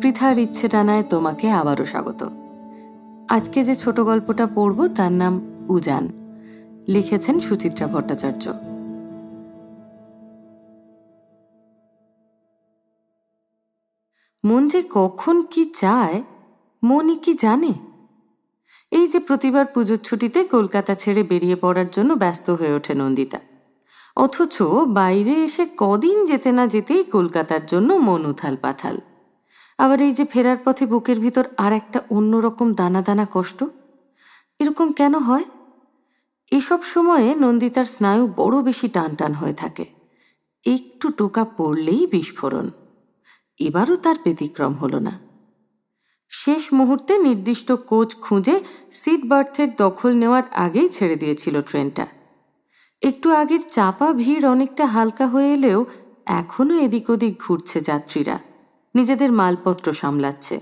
পৃথার ইচ্ছে টানায় তোমাকে আবারও স্বাগত আজকে যে ছোট গল্পটা পড়ব তার নাম উজান লিখেছেন সুচিত্রা ভট্টাচার্য মন যে কখন কি চায় মনই কি জানে এই যে প্রতিবার পুজোর ছুটিতে কলকাতা ছেড়ে বেরিয়ে পড়ার জন্য ব্যস্ত হয়ে ওঠে নন্দিতা অথচ বাইরে এসে কদিন যেতে না যেতেই কলকাতার জন্য মন উথাল পাথাল আবার এই যে ফেরার পথে বুকের ভিতর আর একটা অন্যরকম দানা দানা কষ্ট এরকম কেন হয় এসব সময়ে নন্দিতার স্নায়ু বড় বেশি টান টান হয়ে থাকে একটু টোকা পড়লেই বিস্ফোরণ এবারও তার ব্যতিক্রম হলো না শেষ মুহূর্তে নির্দিষ্ট কোচ খুঁজে সিট বার্থের দখল নেওয়ার আগেই ছেড়ে দিয়েছিল ট্রেনটা একটু আগের চাপা ভিড় অনেকটা হালকা হয়ে এলেও এখনও এদিক ওদিক ঘুরছে যাত্রীরা নিজেদের মালপত্র সামলাচ্ছে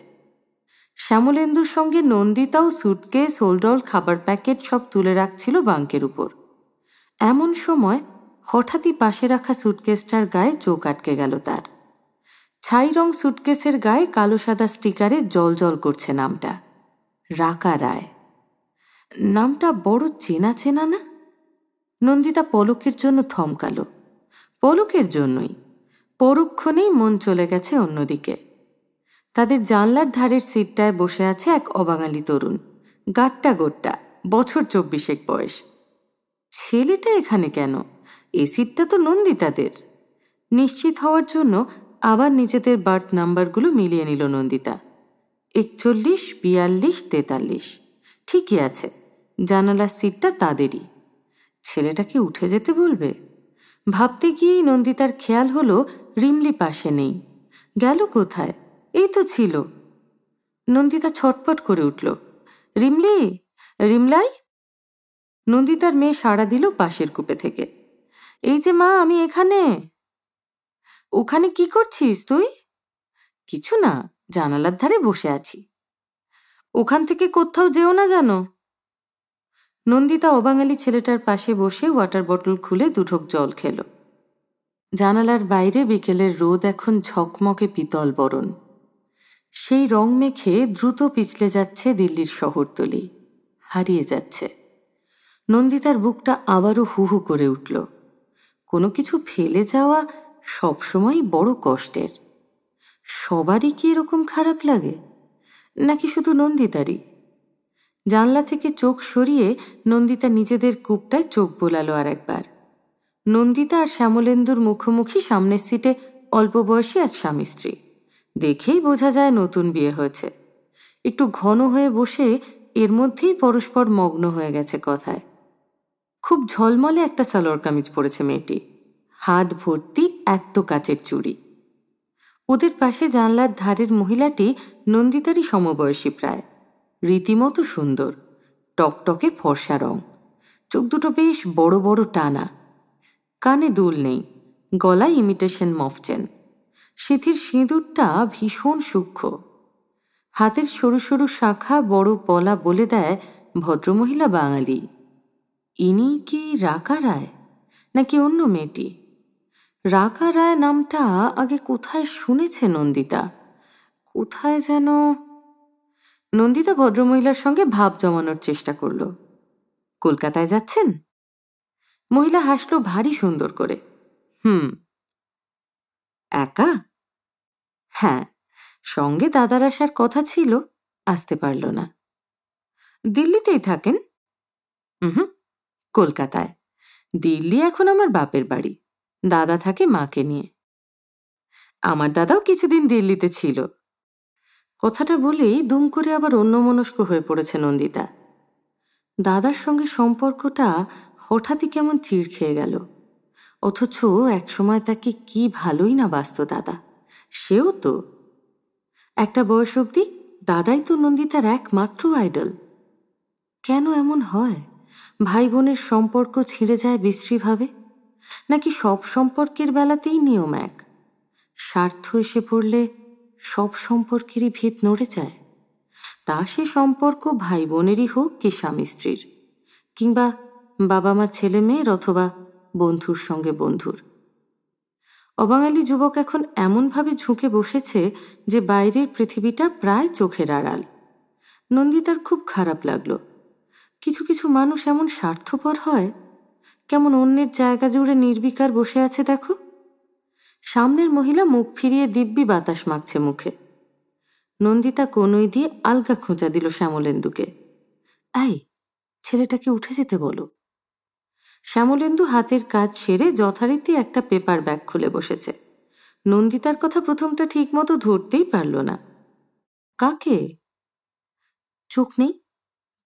শ্যামলেন্দুর সঙ্গে নন্দিতাও সুটকেস হোলডল খাবার প্যাকেট সব তুলে রাখছিল বাঙ্কের উপর এমন সময় হঠাৎই পাশে রাখা সুটকেসটার গায়ে চোখ আটকে গেল তার ছাই রং সুটকেসের গায়ে কালো সাদা স্টিকারে জল জল করছে নামটা রাকা রায় নামটা বড় চেনা চেনা না নন্দিতা পলকের জন্য থমকালো পলকের জন্যই পরক্ষণেই মন চলে গেছে অন্যদিকে তাদের জানলার ধারের সিটটায় বসে আছে এক অবাঙালি তরুণ গাট্টা গোট্টা বছর চব্বিশেক বয়স ছেলেটা এখানে কেন এ সিটটা তো নন্দিতাদের নিশ্চিত হওয়ার জন্য আবার নিজেদের বার্থ নাম্বারগুলো মিলিয়ে নিল নন্দিতা একচল্লিশ বিয়াল্লিশ তেতাল্লিশ ঠিকই আছে জানালার সিটটা তাদেরই ছেলেটাকে উঠে যেতে বলবে ভাবতে গিয়েই নন্দিতার খেয়াল হলো রিমলি পাশে নেই গেল কোথায় এই তো ছিল নন্দিতা ছটপট করে উঠল রিমলি রিমলাই নন্দিতার মেয়ে সাড়া দিল পাশের কূপে থেকে এই যে মা আমি এখানে ওখানে কি করছিস তুই কিছু না জানালার ধারে বসে আছি ওখান থেকে কোথাও যেও না জানো নন্দিতা অবাঙালি ছেলেটার পাশে বসে ওয়াটার বটল খুলে দুঢোক জল খেলো জানালার বাইরে বিকেলের রোদ এখন ঝকমকে পিতল বরণ সেই রং মেখে দ্রুত পিছলে যাচ্ছে দিল্লির শহরতলি হারিয়ে যাচ্ছে নন্দিতার বুকটা আবারও হু হু করে উঠল কোনো কিছু ফেলে যাওয়া সবসময়ই বড় কষ্টের সবারই কি এরকম খারাপ লাগে নাকি শুধু নন্দিতারই জানলা থেকে চোখ সরিয়ে নন্দিতা নিজেদের কূপটায় চোখ বোলালো আর একবার নন্দিতা আর শ্যামলেন্দুর মুখোমুখি সামনের সিটে অল্প বয়সী এক স্বামী স্ত্রী দেখেই বোঝা যায় নতুন বিয়ে হয়েছে একটু ঘন হয়ে বসে এর মধ্যেই পরস্পর মগ্ন হয়ে গেছে কথায় খুব ঝলমলে একটা সালোয়ার কামিজ পরেছে মেয়েটি হাত ভর্তি এত্ত কাচের চুড়ি ওদের পাশে জানলার ধারের মহিলাটি নন্দিতারই সমবয়সী প্রায় রীতিমতো সুন্দর টকটকে ফর্সা রং চোখ দুটো বেশ বড় বড় টানা কানে দুল নেই গলায় ইমিটেশন মফচেন সিঁথির সিঁদুরটা ভীষণ সূক্ষ্ম হাতের সরু সরু শাখা বড় পলা বলে দেয় ভদ্রমহিলা বাঙালি ইনি কি রাকা রায় নাকি অন্য মেয়েটি রাকা রায় নামটা আগে কোথায় শুনেছে নন্দিতা কোথায় যেন নন্দিতা ভদ্রমহিলার সঙ্গে ভাব জমানোর চেষ্টা করল কলকাতায় যাচ্ছেন মহিলা হাসলো ভারী সুন্দর করে হুম একা হ্যাঁ সঙ্গে দাদার আসার কথা ছিল আসতে পারল না দিল্লিতেই থাকেন হুম কলকাতায় দিল্লি এখন আমার বাপের বাড়ি দাদা থাকে মাকে নিয়ে আমার দাদাও কিছুদিন দিল্লিতে ছিল কথাটা বলেই দুম করে আবার অন্যমনস্ক হয়ে পড়েছে নন্দিতা দাদার সঙ্গে সম্পর্কটা হঠাৎই কেমন চিড় খেয়ে গেল অথচ একসময় তাকে কি ভালোই না বাস্ত দাদা সেও তো একটা বয়স অব্দি দাদাই তো নন্দিতার একমাত্র আইডল কেন এমন হয় ভাই বোনের সম্পর্ক ছিঁড়ে যায় বিশ্রীভাবে নাকি সব সম্পর্কের বেলাতেই নিয়ম এক স্বার্থ এসে পড়লে সব সম্পর্কেরই ভিত নড়ে যায় তা সে সম্পর্ক ভাই বোনেরই হোক কি স্বামী স্ত্রীর কিংবা বাবা মা ছেলে মেয়ের অথবা বন্ধুর সঙ্গে বন্ধুর অবাঙালি যুবক এখন এমনভাবে ঝুঁকে বসেছে যে বাইরের পৃথিবীটা প্রায় চোখের আড়াল নন্দিতার খুব খারাপ লাগল কিছু কিছু মানুষ এমন স্বার্থপর হয় কেমন অন্যের জায়গা জুড়ে নির্বিকার বসে আছে দেখো সামনের মহিলা মুখ ফিরিয়ে দিব্যি বাতাস মাখছে মুখে নন্দিতা কনুই দিয়ে আলগা খোঁচা দিল শ্যামলেন্দুকে আই ছেলেটাকে উঠে যেতে বলো শ্যামলেন্দু হাতের কাজ সেরে যথারীতি একটা পেপার ব্যাগ খুলে বসেছে নন্দিতার কথা প্রথমটা ঠিকমতো ধরতেই পারল না কাকে চোখ নেই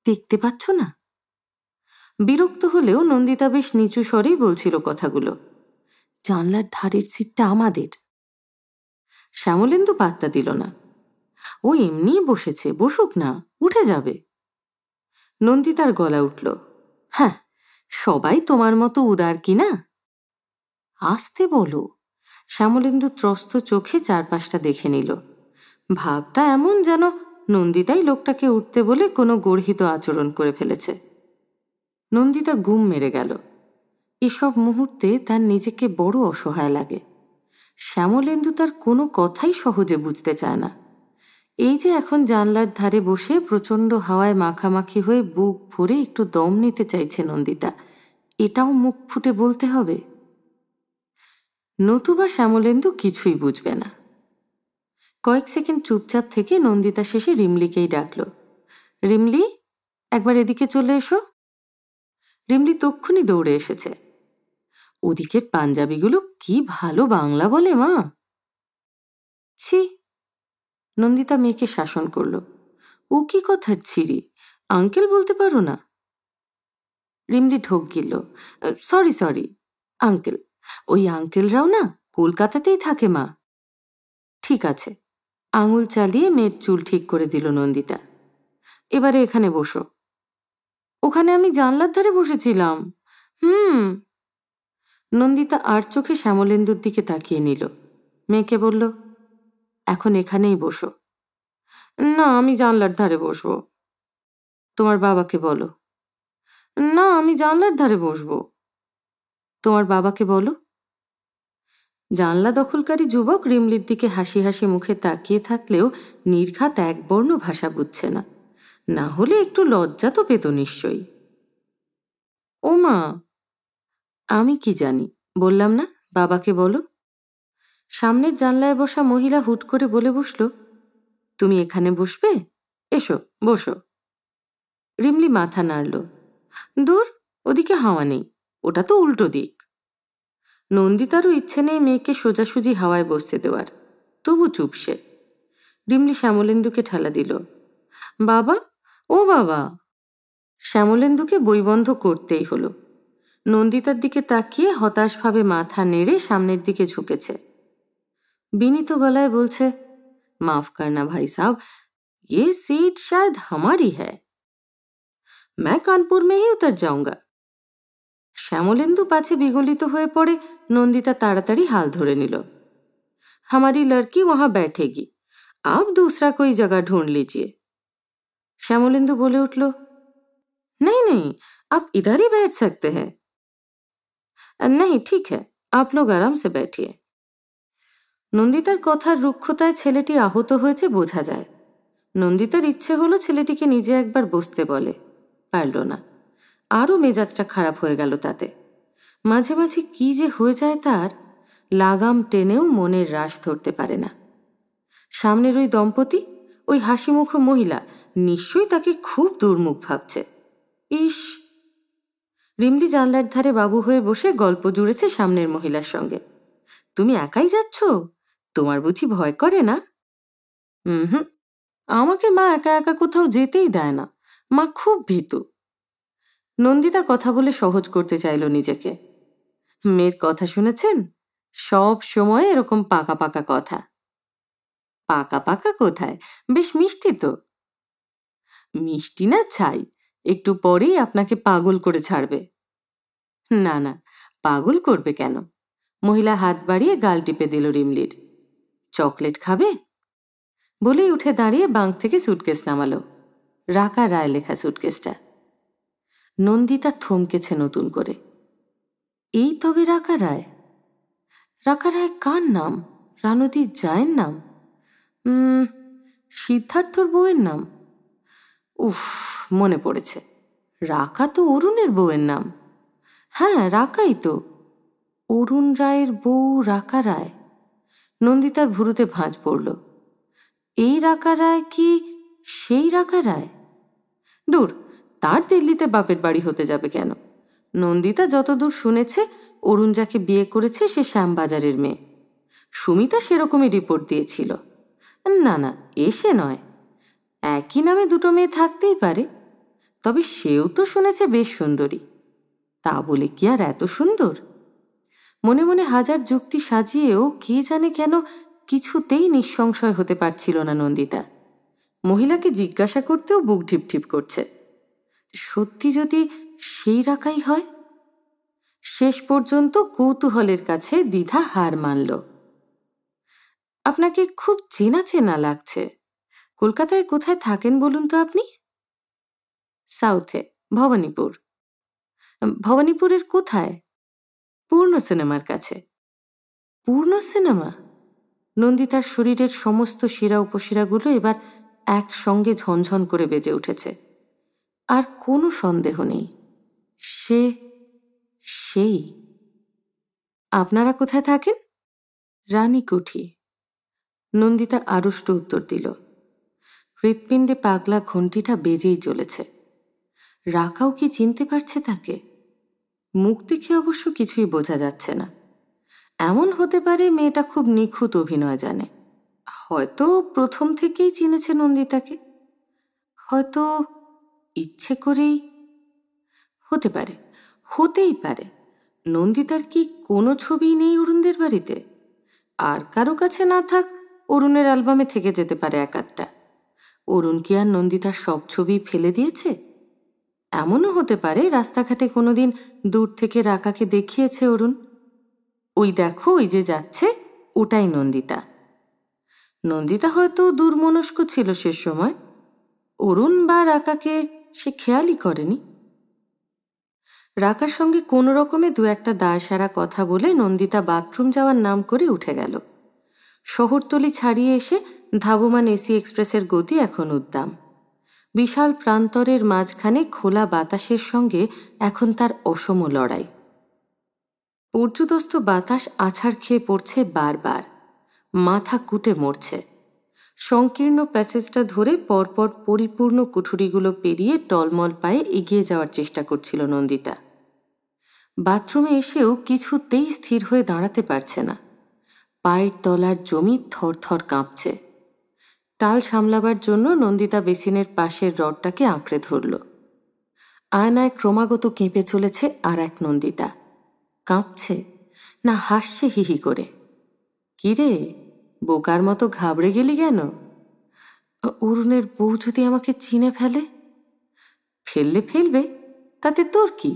দেখতে পাচ্ছ না বিরক্ত হলেও নন্দিতা বেশ নিচু স্বরেই বলছিল কথাগুলো জানলার ধারের সিটটা আমাদের শ্যামলেন্দু পাত্তা দিল না ও এমনি বসেছে বসুক না উঠে যাবে নন্দিতার গলা উঠল হ্যাঁ সবাই তোমার মতো উদার কি না আসতে বলো শ্যামলেন্দু ত্রস্ত চোখে চারপাশটা দেখে নিল ভাবটা এমন যেন নন্দিতাই লোকটাকে উঠতে বলে কোনো গর্হিত আচরণ করে ফেলেছে নন্দিতা গুম মেরে গেল এসব মুহূর্তে তার নিজেকে বড় অসহায় লাগে শ্যামলেন্দু তার কোনো কথাই সহজে বুঝতে চায় না এই যে এখন জানলার ধারে বসে প্রচণ্ড হাওয়ায় মাখামাখি হয়ে বুক ভরে একটু দম নিতে চাইছে নন্দিতা এটাও মুখ ফুটে বলতে হবে নতুবা শ্যামলেন্দু কিছুই বুঝবে না কয়েক সেকেন্ড চুপচাপ থেকে নন্দিতা শেষে রিমলিকেই ডাকল রিমলি একবার এদিকে চলে এসো রিমলি তক্ষুনি দৌড়ে এসেছে ওদিকের পাঞ্জাবিগুলো কি ভালো বাংলা বলে মা ছি নন্দিতা মেয়েকে শাসন করল ও কি কথার ছিরি আঙ্কেল বলতে পারো না রিমলি ঢোক গেল সরি সরি আঙ্কেল ওই আঙ্কেলরাও না কলকাতাতেই থাকে মা ঠিক আছে আঙুল চালিয়ে মেয়ের চুল ঠিক করে দিল নন্দিতা এবারে এখানে বসো ওখানে আমি জানলার ধারে বসেছিলাম হুম নন্দিতা আর চোখে শ্যামলেন্দুর দিকে তাকিয়ে নিল মেয়েকে বলল এখন এখানেই বসো না আমি জানলার ধারে বসবো তোমার বাবাকে বলো না আমি জানলার ধারে বসবো তোমার বাবাকে বলো জানলা দখলকারী যুবক রিমলির দিকে হাসি হাসি মুখে তাকিয়ে থাকলেও নির্ঘাত একবর্ণ ভাষা বুঝছে না না হলে একটু লজ্জা তো পেত নিশ্চয়ই ও মা আমি কি জানি বললাম না বাবাকে বলো সামনের জানলায় বসা মহিলা হুট করে বলে বসল তুমি এখানে বসবে এসো বসো রিমলি মাথা নাড়ল দূর ওদিকে হাওয়া নেই ওটা তো উল্টো দিক নন্দিতারও ইচ্ছে নেই মেয়েকে সোজাসুজি হাওয়ায় বসতে দেওয়ার তবু চুপ সে রিমলি শ্যামলেন্দুকে ঠেলা দিল বাবা ও বাবা শ্যামলেন্দুকে বইবন্ধ করতেই হলো নন্দিতার দিকে তাকিয়ে হতাশভাবে মাথা নেড়ে সামনের দিকে ঝুঁকেছে বিনীত গলায় বলছে माफ करना भाई साहब ये सीट शायद हमारी है मैं कानपुर में ही उतर जाऊंगा শ্যামলেন্দু पाछे বিগলিত হয়ে পড়ে নন্দিতা তাড়াতাড়ি हाल ধরে নিল हमारी लड़की वहां बैठेगी आप दूसरा कोई जगह ढूंढ लीजिए श्यामलेंदु बोले उठल नहीं नहीं आप इधर ही बैठ सकते हैं नहीं ठीक है आप लोग आराम से बैठिए নন্দিতার কথার রুক্ষতায় ছেলেটি আহত হয়েছে বোঝা যায় নন্দিতার ইচ্ছে হল ছেলেটিকে নিজে একবার বসতে বলে পারল না আরও মেজাজটা খারাপ হয়ে গেল তাতে মাঝে মাঝে কি যে হয়ে যায় তার লাগাম টেনেও মনের হ্রাস ধরতে পারে না সামনের ওই দম্পতি ওই হাসিমুখ মহিলা নিশ্চয়ই তাকে খুব দুর্মুখ ভাবছে ইস রিমলি জানলার ধারে বাবু হয়ে বসে গল্প জুড়েছে সামনের মহিলার সঙ্গে তুমি একাই যাচ্ছ তোমার বুঝি ভয় করে না হুম আমাকে মা একা একা কোথাও যেতেই দেয় না মা খুব ভীতু নন্দিতা কথা বলে সহজ করতে চাইল নিজেকে মেয়ের কথা শুনেছেন সব সময় এরকম পাকা পাকা কথা পাকা পাকা কোথায় বেশ মিষ্টি তো মিষ্টি না ছাই একটু পরেই আপনাকে পাগল করে ছাড়বে না না পাগল করবে কেন মহিলা হাত বাড়িয়ে গাল টিপে দিল রিমলির চকলেট খাবে বলেই উঠে দাঁড়িয়ে বাঙ্ক থেকে সুটকেস নামালো রাকা রায় লেখা সুটকেসটা নন্দিতা থমকেছে নতুন করে এই তবে রাকা রায় রাকা রায় কার নাম রানুদি জায়ের নাম সিদ্ধার্থর বউয়ের নাম উফ মনে পড়েছে রাকা তো অরুণের বউয়ের নাম হ্যাঁ রাকাই তো অরুণ রায়ের বউ রাকা রায় নন্দিতার ভুরুতে ভাঁজ পড়ল এই রায় কি সেই রায় দূর তার দিল্লিতে বাপের বাড়ি হতে যাবে কেন নন্দিতা যতদূর শুনেছে অরুণ যাকে বিয়ে করেছে সে শ্যামবাজারের মেয়ে সুমিতা সেরকমই রিপোর্ট দিয়েছিল না না এসে নয় একই নামে দুটো মেয়ে থাকতেই পারে তবে সেও তো শুনেছে বেশ সুন্দরী তা বলে কি আর এত সুন্দর মনে মনে হাজার যুক্তি সাজিয়েও কে জানে কেন কিছুতেই নিঃসংশয় হতে পারছিল না নন্দিতা মহিলাকে জিজ্ঞাসা করতেও বুক ঢিপঢিপ করছে সত্যি যদি সেই রাখাই হয় শেষ পর্যন্ত কৌতূহলের কাছে দ্বিধা হার মানল আপনাকে খুব চেনা চেনা লাগছে কলকাতায় কোথায় থাকেন বলুন তো আপনি সাউথে ভবানীপুর ভবানীপুরের কোথায় পূর্ণ সিনেমার কাছে পূর্ণ সিনেমা নন্দিতার শরীরের সমস্ত শিরা উপশিরাগুলো এবার একসঙ্গে ঝনঝন করে বেজে উঠেছে আর কোনো সন্দেহ নেই সে সেই আপনারা কোথায় থাকেন রানী কুঠি নন্দিতা আড়ষ্ট উত্তর দিল হৃৎপিণ্ডে পাগলা ঘণ্টিটা বেজেই চলেছে রাকাও কি চিনতে পারছে তাকে মুখ দেখে অবশ্য কিছুই বোঝা যাচ্ছে না এমন হতে পারে মেয়েটা খুব নিখুঁত অভিনয় জানে হয়তো প্রথম থেকেই চিনেছে নন্দিতাকে হয়তো ইচ্ছে করেই হতে পারে হতেই পারে নন্দিতার কি কোনো ছবি নেই অরুণদের বাড়িতে আর কারো কাছে না থাক অরুণের অ্যালবামে থেকে যেতে পারে একাধটা অরুণ কি আর নন্দিতার সব ছবি ফেলে দিয়েছে এমনও হতে পারে রাস্তাঘাটে কোনোদিন দূর থেকে রাকাকে দেখিয়েছে অরুণ ওই দেখো ওই যে যাচ্ছে ওটাই নন্দিতা নন্দিতা হয়তো দুর্মনস্ক ছিল সে সময় অরুণ বা রাকাকে সে খেয়ালই করেনি রাকার সঙ্গে কোনো রকমে দু একটা দায়সারা কথা বলে নন্দিতা বাথরুম যাওয়ার নাম করে উঠে গেল শহরতলি ছাড়িয়ে এসে ধাবমান এসি এক্সপ্রেসের গতি এখন উদ্দাম বিশাল প্রান্তরের মাঝখানে খোলা বাতাসের সঙ্গে এখন তার অসম লড়াই পর্যুদস্ত বাতাস আছাড় খেয়ে পড়ছে বারবার মাথা কুটে মরছে সংকীর্ণ প্যাসেজটা ধরে পরপর পরিপূর্ণ কুঠুরিগুলো পেরিয়ে টলমল পায়ে এগিয়ে যাওয়ার চেষ্টা করছিল নন্দিতা বাথরুমে এসেও কিছুতেই স্থির হয়ে দাঁড়াতে পারছে না পায়ের তলার জমি থরথর কাঁপছে টাল সামলাবার জন্য নন্দিতা বেসিনের পাশের রডটাকে আঁকড়ে ধরল আয়নায় ক্রমাগত কেঁপে চলেছে আর এক নন্দিতা কাঁপছে না হাসছে হিহি করে কিরে বোকার মতো ঘাবড়ে গেলি কেন অরুণের বউ যদি আমাকে চিনে ফেলে ফেললে ফেলবে তাতে তোর কি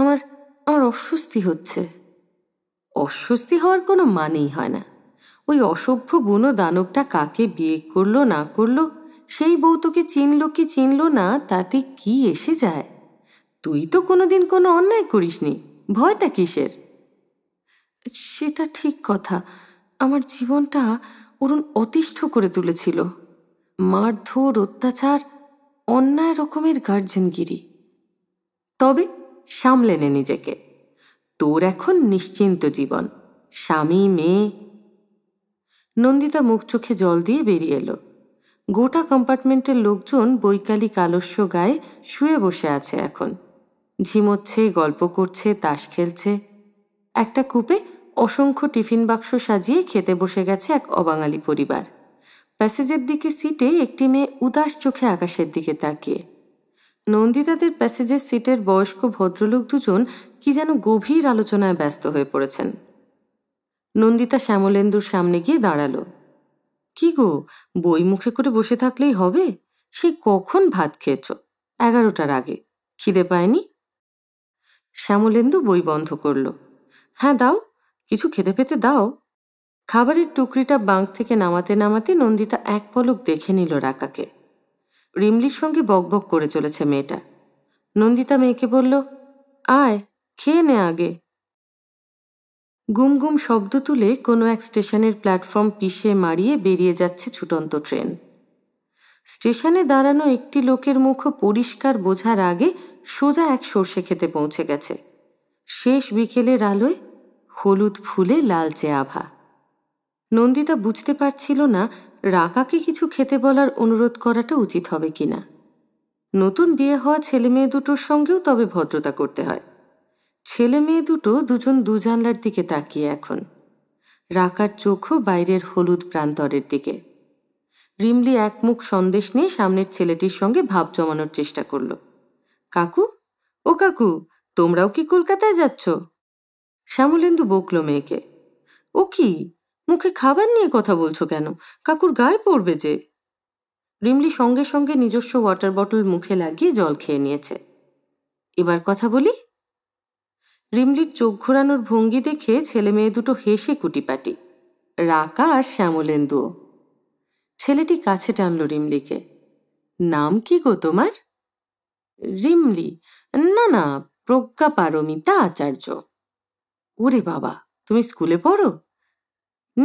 আমার আমার অস্বস্তি হচ্ছে অস্বস্তি হওয়ার কোনো মানেই হয় না ওই অসভ্য বুনো দানবটা কাকে বিয়ে করলো না করলো সেই বউ তোকে চিনল কি চিনল না তাতে কি এসে যায় তুই তো কোনোদিন কোনো অন্যায় করিসনি ভয়টা কিসের সেটা ঠিক কথা আমার জীবনটা ওরুন অতিষ্ঠ করে তুলেছিল মারধর অত্যাচার অন্যায় রকমের গার্জনগিরি তবে সামলে নে নিজেকে তোর এখন নিশ্চিন্ত জীবন স্বামী মেয়ে নন্দিতা মুখ চোখে জল দিয়ে বেরিয়ে এলো গোটা কম্পার্টমেন্টের লোকজন বৈকালিক আলস্য গায়ে শুয়ে বসে আছে এখন ঝিমোচ্ছে গল্প করছে তাস খেলছে একটা কূপে অসংখ্য টিফিন বাক্স সাজিয়ে খেতে বসে গেছে এক অবাঙালি পরিবার প্যাসেজের দিকে সিটে একটি মেয়ে উদাস চোখে আকাশের দিকে তাকিয়ে নন্দিতাদের প্যাসেজের সিটের বয়স্ক ভদ্রলোক দুজন কি যেন গভীর আলোচনায় ব্যস্ত হয়ে পড়েছেন নন্দিতা শ্যামলেন্দুর সামনে গিয়ে দাঁড়ালো কি গো বই মুখে করে বসে থাকলেই হবে সে কখন ভাত খেয়েছ এগারোটার আগে খিদে পায়নি শ্যামলেন্দু বই বন্ধ করল হ্যাঁ দাও কিছু খেতে পেতে দাও খাবারের টুকরিটা বাঁক থেকে নামাতে নামাতে নন্দিতা এক পলক দেখে নিল রাকাকে রিমলির সঙ্গে বকবক করে চলেছে মেয়েটা নন্দিতা মেয়েকে বলল আয় খেয়ে নে আগে গুম গুম শব্দ তুলে কোনো এক স্টেশনের প্ল্যাটফর্ম পিষে মারিয়ে বেরিয়ে যাচ্ছে ছুটন্ত ট্রেন স্টেশনে দাঁড়ানো একটি লোকের মুখ পরিষ্কার বোঝার আগে সোজা এক সর্ষে খেতে পৌঁছে গেছে শেষ বিকেলের আলোয় হলুদ ফুলে লালচে আভা নন্দিতা বুঝতে পারছিল না রাকাকে কিছু খেতে বলার অনুরোধ করাটা উচিত হবে কিনা নতুন বিয়ে হওয়া ছেলে মেয়ে দুটোর সঙ্গেও তবে ভদ্রতা করতে হয় ছেলে মেয়ে দুটো দুজন দু জানলার দিকে তাকিয়ে এখন রাকার চোখও বাইরের হলুদ প্রান্তরের দিকে রিমলি এক মুখ সন্দেশ নিয়ে সামনের ছেলেটির সঙ্গে ভাব জমানোর চেষ্টা করল কাকু ও কাকু তোমরাও কি কলকাতায় যাচ্ছ শ্যামলেন্দু বকল মেয়েকে ও কি মুখে খাবার নিয়ে কথা বলছো কেন কাকুর গায়ে পড়বে যে রিমলি সঙ্গে সঙ্গে নিজস্ব ওয়াটার বটল মুখে লাগিয়ে জল খেয়ে নিয়েছে এবার কথা বলি রিমলির চোখ ঘোরানোর ভঙ্গি দেখে ছেলে মেয়ে দুটো হেসে কুটিপাটি রাকা আর শ্যামলেন্দু ছেলেটি কাছে টানল রিমলিকে নাম কি গো তোমার রিমলি না না প্রজ্ঞা পারমিতা আচার্য ওরে বাবা তুমি স্কুলে পড়ো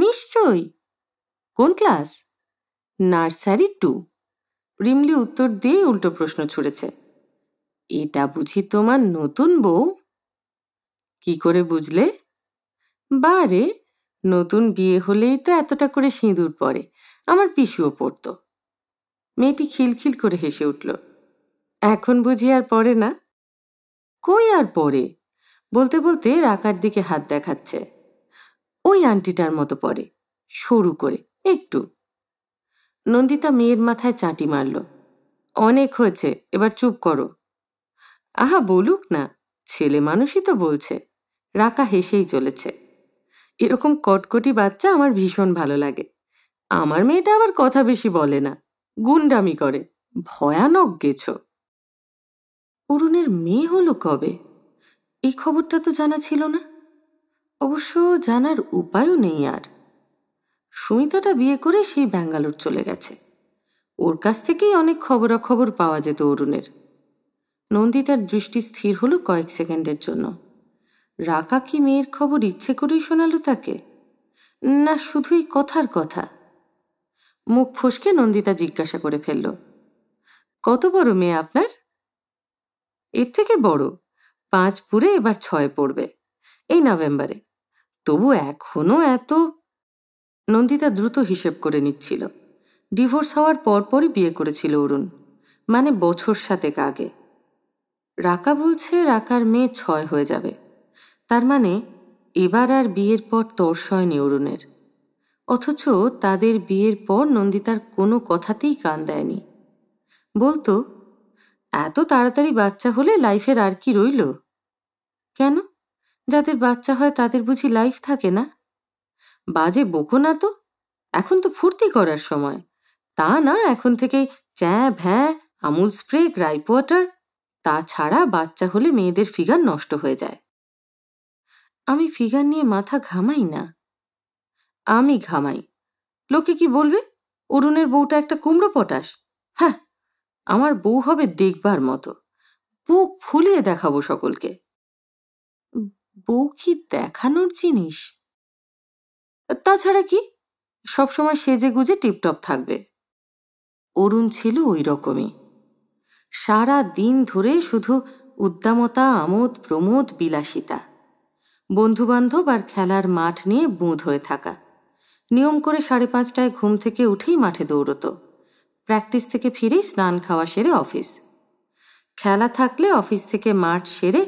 নিশ্চয়ই কোন ক্লাস নার্সারি টু রিমলি উত্তর দিয়ে উল্টো প্রশ্ন ছুড়েছে এটা বুঝি তোমার নতুন বউ কি করে বুঝলে বারে নতুন বিয়ে হলেই তো এতটা করে সিঁদুর পরে আমার পিসুও পড়তো মেয়েটি খিলখিল করে হেসে উঠল এখন বুঝি আর পরে না কই আর পরে বলতে বলতে রাকার দিকে হাত দেখাচ্ছে ওই আন্টিটার মতো পরে সরু করে একটু নন্দিতা মেয়ের মাথায় চাঁটি মারল অনেক হয়েছে এবার চুপ করো আহা বলুক না ছেলে মানুষই তো বলছে রাকা হেসেই চলেছে এরকম কটকটি বাচ্চা আমার ভীষণ ভালো লাগে আমার মেয়েটা আবার কথা বেশি বলে না গুন্ডামি করে ভয়ানক গেছো অরুণের মেয়ে হলো কবে এই খবরটা তো জানা ছিল না অবশ্য জানার উপায়ও নেই আর সুমিতাটা বিয়ে করে সেই ব্যাঙ্গালোর চলে গেছে ওর কাছ থেকেই অনেক খবরাখবর পাওয়া যেত অরুণের নন্দিতার দৃষ্টি স্থির হলো কয়েক সেকেন্ডের জন্য রাকা কি মেয়ের খবর ইচ্ছে করেই শোনালো তাকে না শুধুই কথার কথা মুখ ফসকে নন্দিতা জিজ্ঞাসা করে ফেলল কত বড় মেয়ে আপনার এর থেকে বড় পাঁচ পুরে এবার ছয় পড়বে এই নভেম্বরে তবু এখনো এত নন্দিতা দ্রুত হিসেব করে নিচ্ছিল ডিভোর্স হওয়ার পরপরই বিয়ে করেছিল অরুণ মানে বছর সাতেক আগে রাকা বলছে রাকার মেয়ে ছয় হয়ে যাবে তার মানে এবার আর বিয়ের পর নি নিউরনের অথচ তাদের বিয়ের পর নন্দিতার কোনো কথাতেই কান দেয়নি বলতো এত তাড়াতাড়ি বাচ্চা হলে লাইফের আর কি রইল কেন যাদের বাচ্চা হয় তাদের বুঝি লাইফ থাকে না বাজে বোকো না তো এখন তো ফুর্তি করার সময় তা না এখন থেকে চ্যাঁ ভ্যাঁ আমুল স্প্রে গ্রাইপ ওয়াটার তাছাড়া বাচ্চা হলে মেয়েদের ফিগার নষ্ট হয়ে যায় আমি ফিগার নিয়ে মাথা ঘামাই না আমি ঘামাই লোকে কি বলবে অরুণের বউটা একটা কুমড়ো পটাশ হ্যাঁ আমার বউ হবে দেখবার মতো বুক ফুলিয়ে দেখাবো সকলকে বউ কি দেখানোর জিনিস তাছাড়া কি সবসময় সেজে গুজে টিপটপ থাকবে অরুণ ছিল ওই রকমই সারা দিন ধরে শুধু উদ্দামতা আমোদ প্রমোদ বিলাসিতা বন্ধুবান্ধব আর খেলার মাঠ নিয়ে বুঁধ হয়ে থাকা নিয়ম করে সাড়ে পাঁচটায় ঘুম থেকে উঠেই মাঠে দৌড়তো প্র্যাকটিস থেকে ফিরেই স্নান খাওয়া সেরে অফিস খেলা থাকলে অফিস থেকে মাঠ সেরে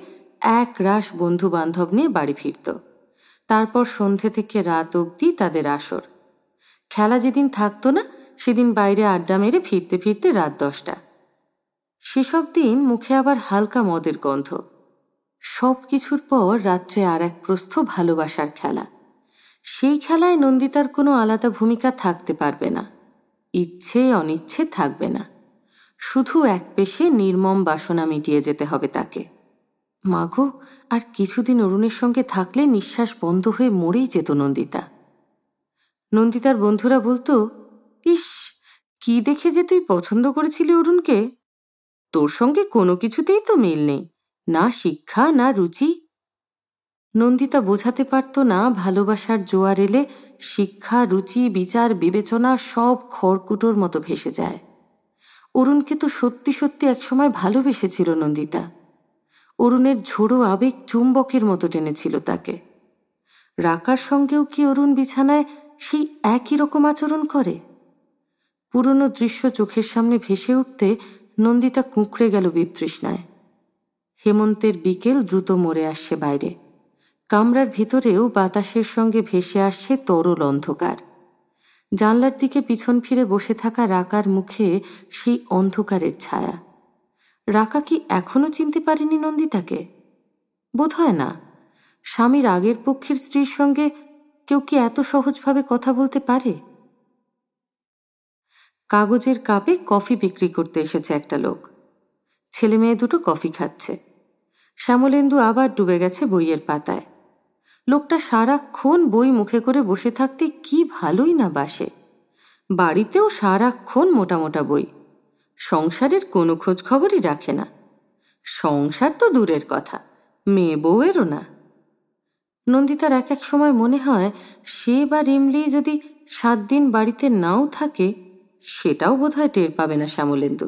এক রাশ বন্ধু বান্ধব নিয়ে বাড়ি ফিরত তারপর সন্ধে থেকে রাত অবধি তাদের আসর খেলা যেদিন থাকতো না সেদিন বাইরে আড্ডা মেরে ফিরতে ফিরতে রাত দশটা সেসব দিন মুখে আবার হালকা মদের গন্ধ সব কিছুর পর রাত্রে আর এক প্রস্থ ভালোবাসার খেলা সেই খেলায় নন্দিতার কোনো আলাদা ভূমিকা থাকতে পারবে না ইচ্ছে অনিচ্ছে থাকবে না শুধু এক পেশে নির্মম বাসনা মিটিয়ে যেতে হবে তাকে মাগো আর কিছুদিন অরুণের সঙ্গে থাকলে নিঃশ্বাস বন্ধ হয়ে মরেই যেত নন্দিতা নন্দিতার বন্ধুরা বলতো ইস কি দেখে যে তুই পছন্দ করেছিলি অরুণকে তোর সঙ্গে কোনো কিছুতেই তো মিল নেই না শিক্ষা না রুচি নন্দিতা বোঝাতে পারত না ভালোবাসার জোয়ার এলে শিক্ষা রুচি বিচার বিবেচনা সব খড়কুটোর মতো ভেসে যায় অরুণকে তো সত্যি সত্যি একসময় ভালোবেসেছিল নন্দিতা অরুণের ঝোড়ো আবেগ চুম্বকের মতো টেনেছিল তাকে রাকার সঙ্গেও কি অরুণ বিছানায় সেই একই রকম আচরণ করে পুরনো দৃশ্য চোখের সামনে ভেসে উঠতে নন্দিতা কুঁকড়ে গেল বিতৃষ্ণায় হেমন্তের বিকেল দ্রুত মরে আসছে বাইরে কামরার ভিতরেও বাতাসের সঙ্গে ভেসে আসছে তরল অন্ধকার জানলার দিকে পিছন ফিরে বসে থাকা রাকার মুখে সেই অন্ধকারের ছায়া রাকা কি এখনও চিনতে পারেনি নন্দিতাকে বোধ হয় না স্বামীর আগের পক্ষের স্ত্রীর সঙ্গে কেউ কি এত সহজভাবে কথা বলতে পারে কাগজের কাপে কফি বিক্রি করতে এসেছে একটা লোক ছেলে মেয়ে দুটো কফি খাচ্ছে শ্যামলেন্দু আবার ডুবে গেছে বইয়ের পাতায় লোকটা সারাক্ষণ বই মুখে করে বসে থাকতে কি ভালোই না বাসে বাড়িতেও সারাক্ষণ মোটা মোটা বই সংসারের কোনো খোঁজ খবরই রাখে না সংসার তো দূরের কথা মেয়ে বউয়েরও না নন্দিতার এক এক সময় মনে হয় সে বা রিমলি যদি সাত দিন বাড়িতে নাও থাকে সেটাও বোধহয় টের পাবে না শ্যামলেন্দু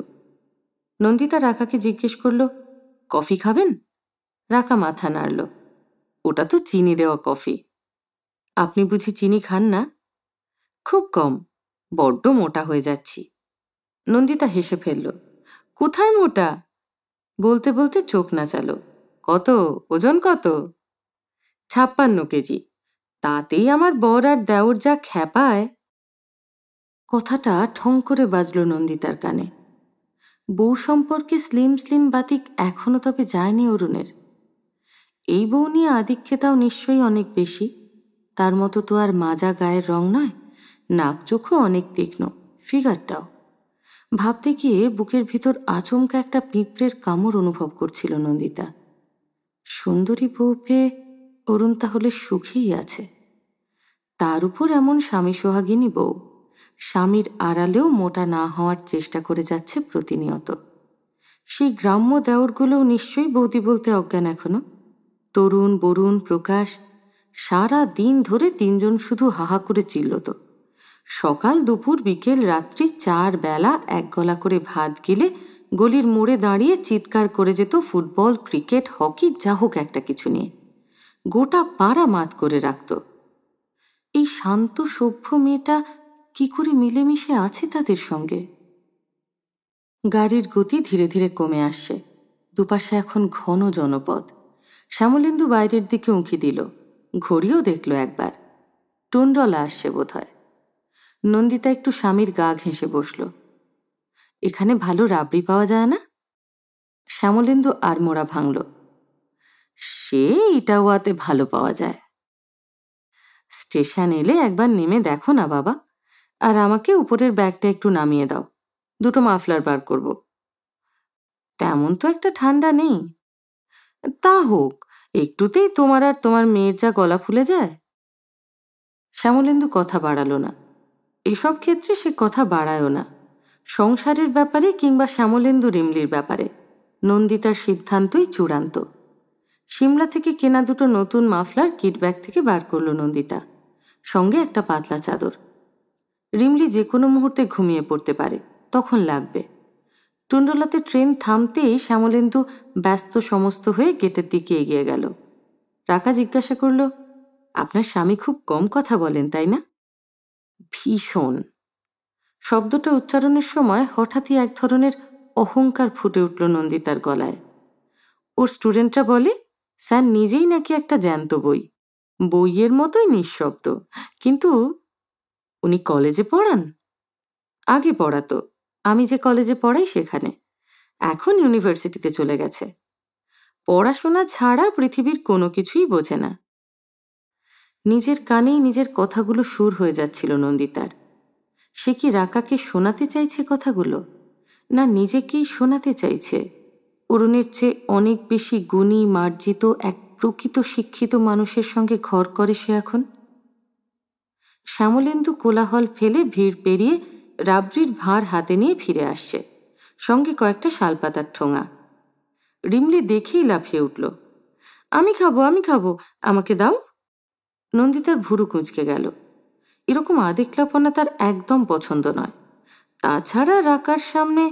নন্দিতা রাখাকে জিজ্ঞেস করল কফি খাবেন রাকা মাথা নাড়ল ওটা তো চিনি দেওয়া কফি আপনি বুঝি চিনি খান না খুব কম বড্ড মোটা হয়ে যাচ্ছি নন্দিতা হেসে ফেলল কোথায় মোটা বলতে বলতে চোখ নাচালো কত ওজন কত ছাপ্পান্ন কেজি তাতেই আমার বর আর দেওর যা খ্যাপায় কথাটা ঠং করে বাজল নন্দিতার কানে বউ সম্পর্কে স্লিম স্লিম বাতিক এখনও তবে যায়নি অরুণের এই বউ নিয়ে তাও নিশ্চয়ই অনেক বেশি তার মতো তো আর মাজা গায়ের রং নয় নাক চোখও অনেক তীক্ষ্ণ ফিগারটাও ভাবতে গিয়ে বুকের ভিতর আচমকা একটা পিঁপড়ের কামড় অনুভব করছিল নন্দিতা সুন্দরী বউ পেয়ে অরুণ তাহলে সুখেই আছে তার উপর এমন স্বামী সোহাগিনী বউ স্বামীর আড়ালেও মোটা না হওয়ার চেষ্টা করে যাচ্ছে প্রতিনিয়ত সেই গ্রাম্য দেওরগুলোও নিশ্চয়ই বৌদি বলতে অজ্ঞান এখনো তরুণ বরুণ প্রকাশ সারা দিন ধরে তিনজন শুধু হাহা করে তো সকাল দুপুর বিকেল রাত্রি চার বেলা এক গলা করে ভাত গিলে গলির মোড়ে দাঁড়িয়ে চিৎকার করে যেত ফুটবল ক্রিকেট হকি যা হোক একটা কিছু নিয়ে গোটা পাড়া মাত করে রাখত এই শান্ত সভ্য মেয়েটা কি করে মিলেমিশে আছে তাদের সঙ্গে গাড়ির গতি ধীরে ধীরে কমে আসছে দুপাশে এখন ঘন জনপদ শ্যামলেন্দু বাইরের দিকে উঁকি দিল ঘড়িও দেখল একবার টোনডলা আসছে বোধ হয় নন্দিতা একটু স্বামীর গা ঘেঁষে বসল এখানে ভালো রাবড়ি পাওয়া যায় না শ্যামলেন্দু আর মোড়া ভাঙল সে ইটাওয়াতে ভালো পাওয়া যায় স্টেশন এলে একবার নেমে দেখো না বাবা আর আমাকে উপরের ব্যাগটা একটু নামিয়ে দাও দুটো মাফলার বার করব তেমন তো একটা ঠান্ডা নেই তা হোক একটুতেই তোমার আর তোমার মেয়ের যা গলা ফুলে যায় শ্যামলেন্দু কথা বাড়ালো না এসব ক্ষেত্রে সে কথা বাড়ায়ও না সংসারের ব্যাপারে কিংবা শ্যামলেন্দু রিমলির ব্যাপারে নন্দিতার সিদ্ধান্তই চূড়ান্ত সিমলা থেকে কেনা দুটো নতুন মাফলার কিটব্যাগ থেকে বার করলো নন্দিতা সঙ্গে একটা পাতলা চাদর রিমলি যে কোনো মুহূর্তে ঘুমিয়ে পড়তে পারে তখন লাগবে টুন্ডলাতে ট্রেন থামতেই শ্যামলেন্দু ব্যস্ত সমস্ত হয়ে গেটের দিকে এগিয়ে গেল রাখা জিজ্ঞাসা করল আপনার স্বামী খুব কম কথা বলেন তাই না ভীষণ শব্দটা উচ্চারণের সময় হঠাৎই এক ধরনের অহংকার ফুটে উঠল নন্দিতার গলায় ওর স্টুডেন্টরা বলে স্যার নিজেই নাকি একটা জ্যান্ত বই বইয়ের মতোই নিঃশব্দ কিন্তু উনি কলেজে পড়ান আগে পড়াতো আমি যে কলেজে পড়াই সেখানে এখন ইউনিভার্সিটিতে চলে গেছে পড়াশোনা ছাড়া পৃথিবীর কোনো কিছুই বোঝে না নিজের কানেই নিজের কথাগুলো সুর হয়ে যাচ্ছিল নন্দিতার সে কি রাকাকে শোনাতে চাইছে কথাগুলো না নিজেকেই শোনাতে চাইছে অরুণের চেয়ে অনেক বেশি গুণী মার্জিত এক প্রকৃত শিক্ষিত মানুষের সঙ্গে ঘর করে সে এখন শ্যামলেন্দু কোলাহল ফেলে ভিড় পেরিয়ে রাবড়ির ভাঁড় হাতে নিয়ে ফিরে আসছে সঙ্গে কয়েকটা শালপাতার ঠোঙা রিমলি দেখেই লাফিয়ে উঠল আমি খাবো আমি খাবো আমাকে দাও নন্দিতার ভুরু কুঁচকে গেল এরকম আদিক্লাপনা তার একদম পছন্দ নয় তাছাড়া রাকার সামনে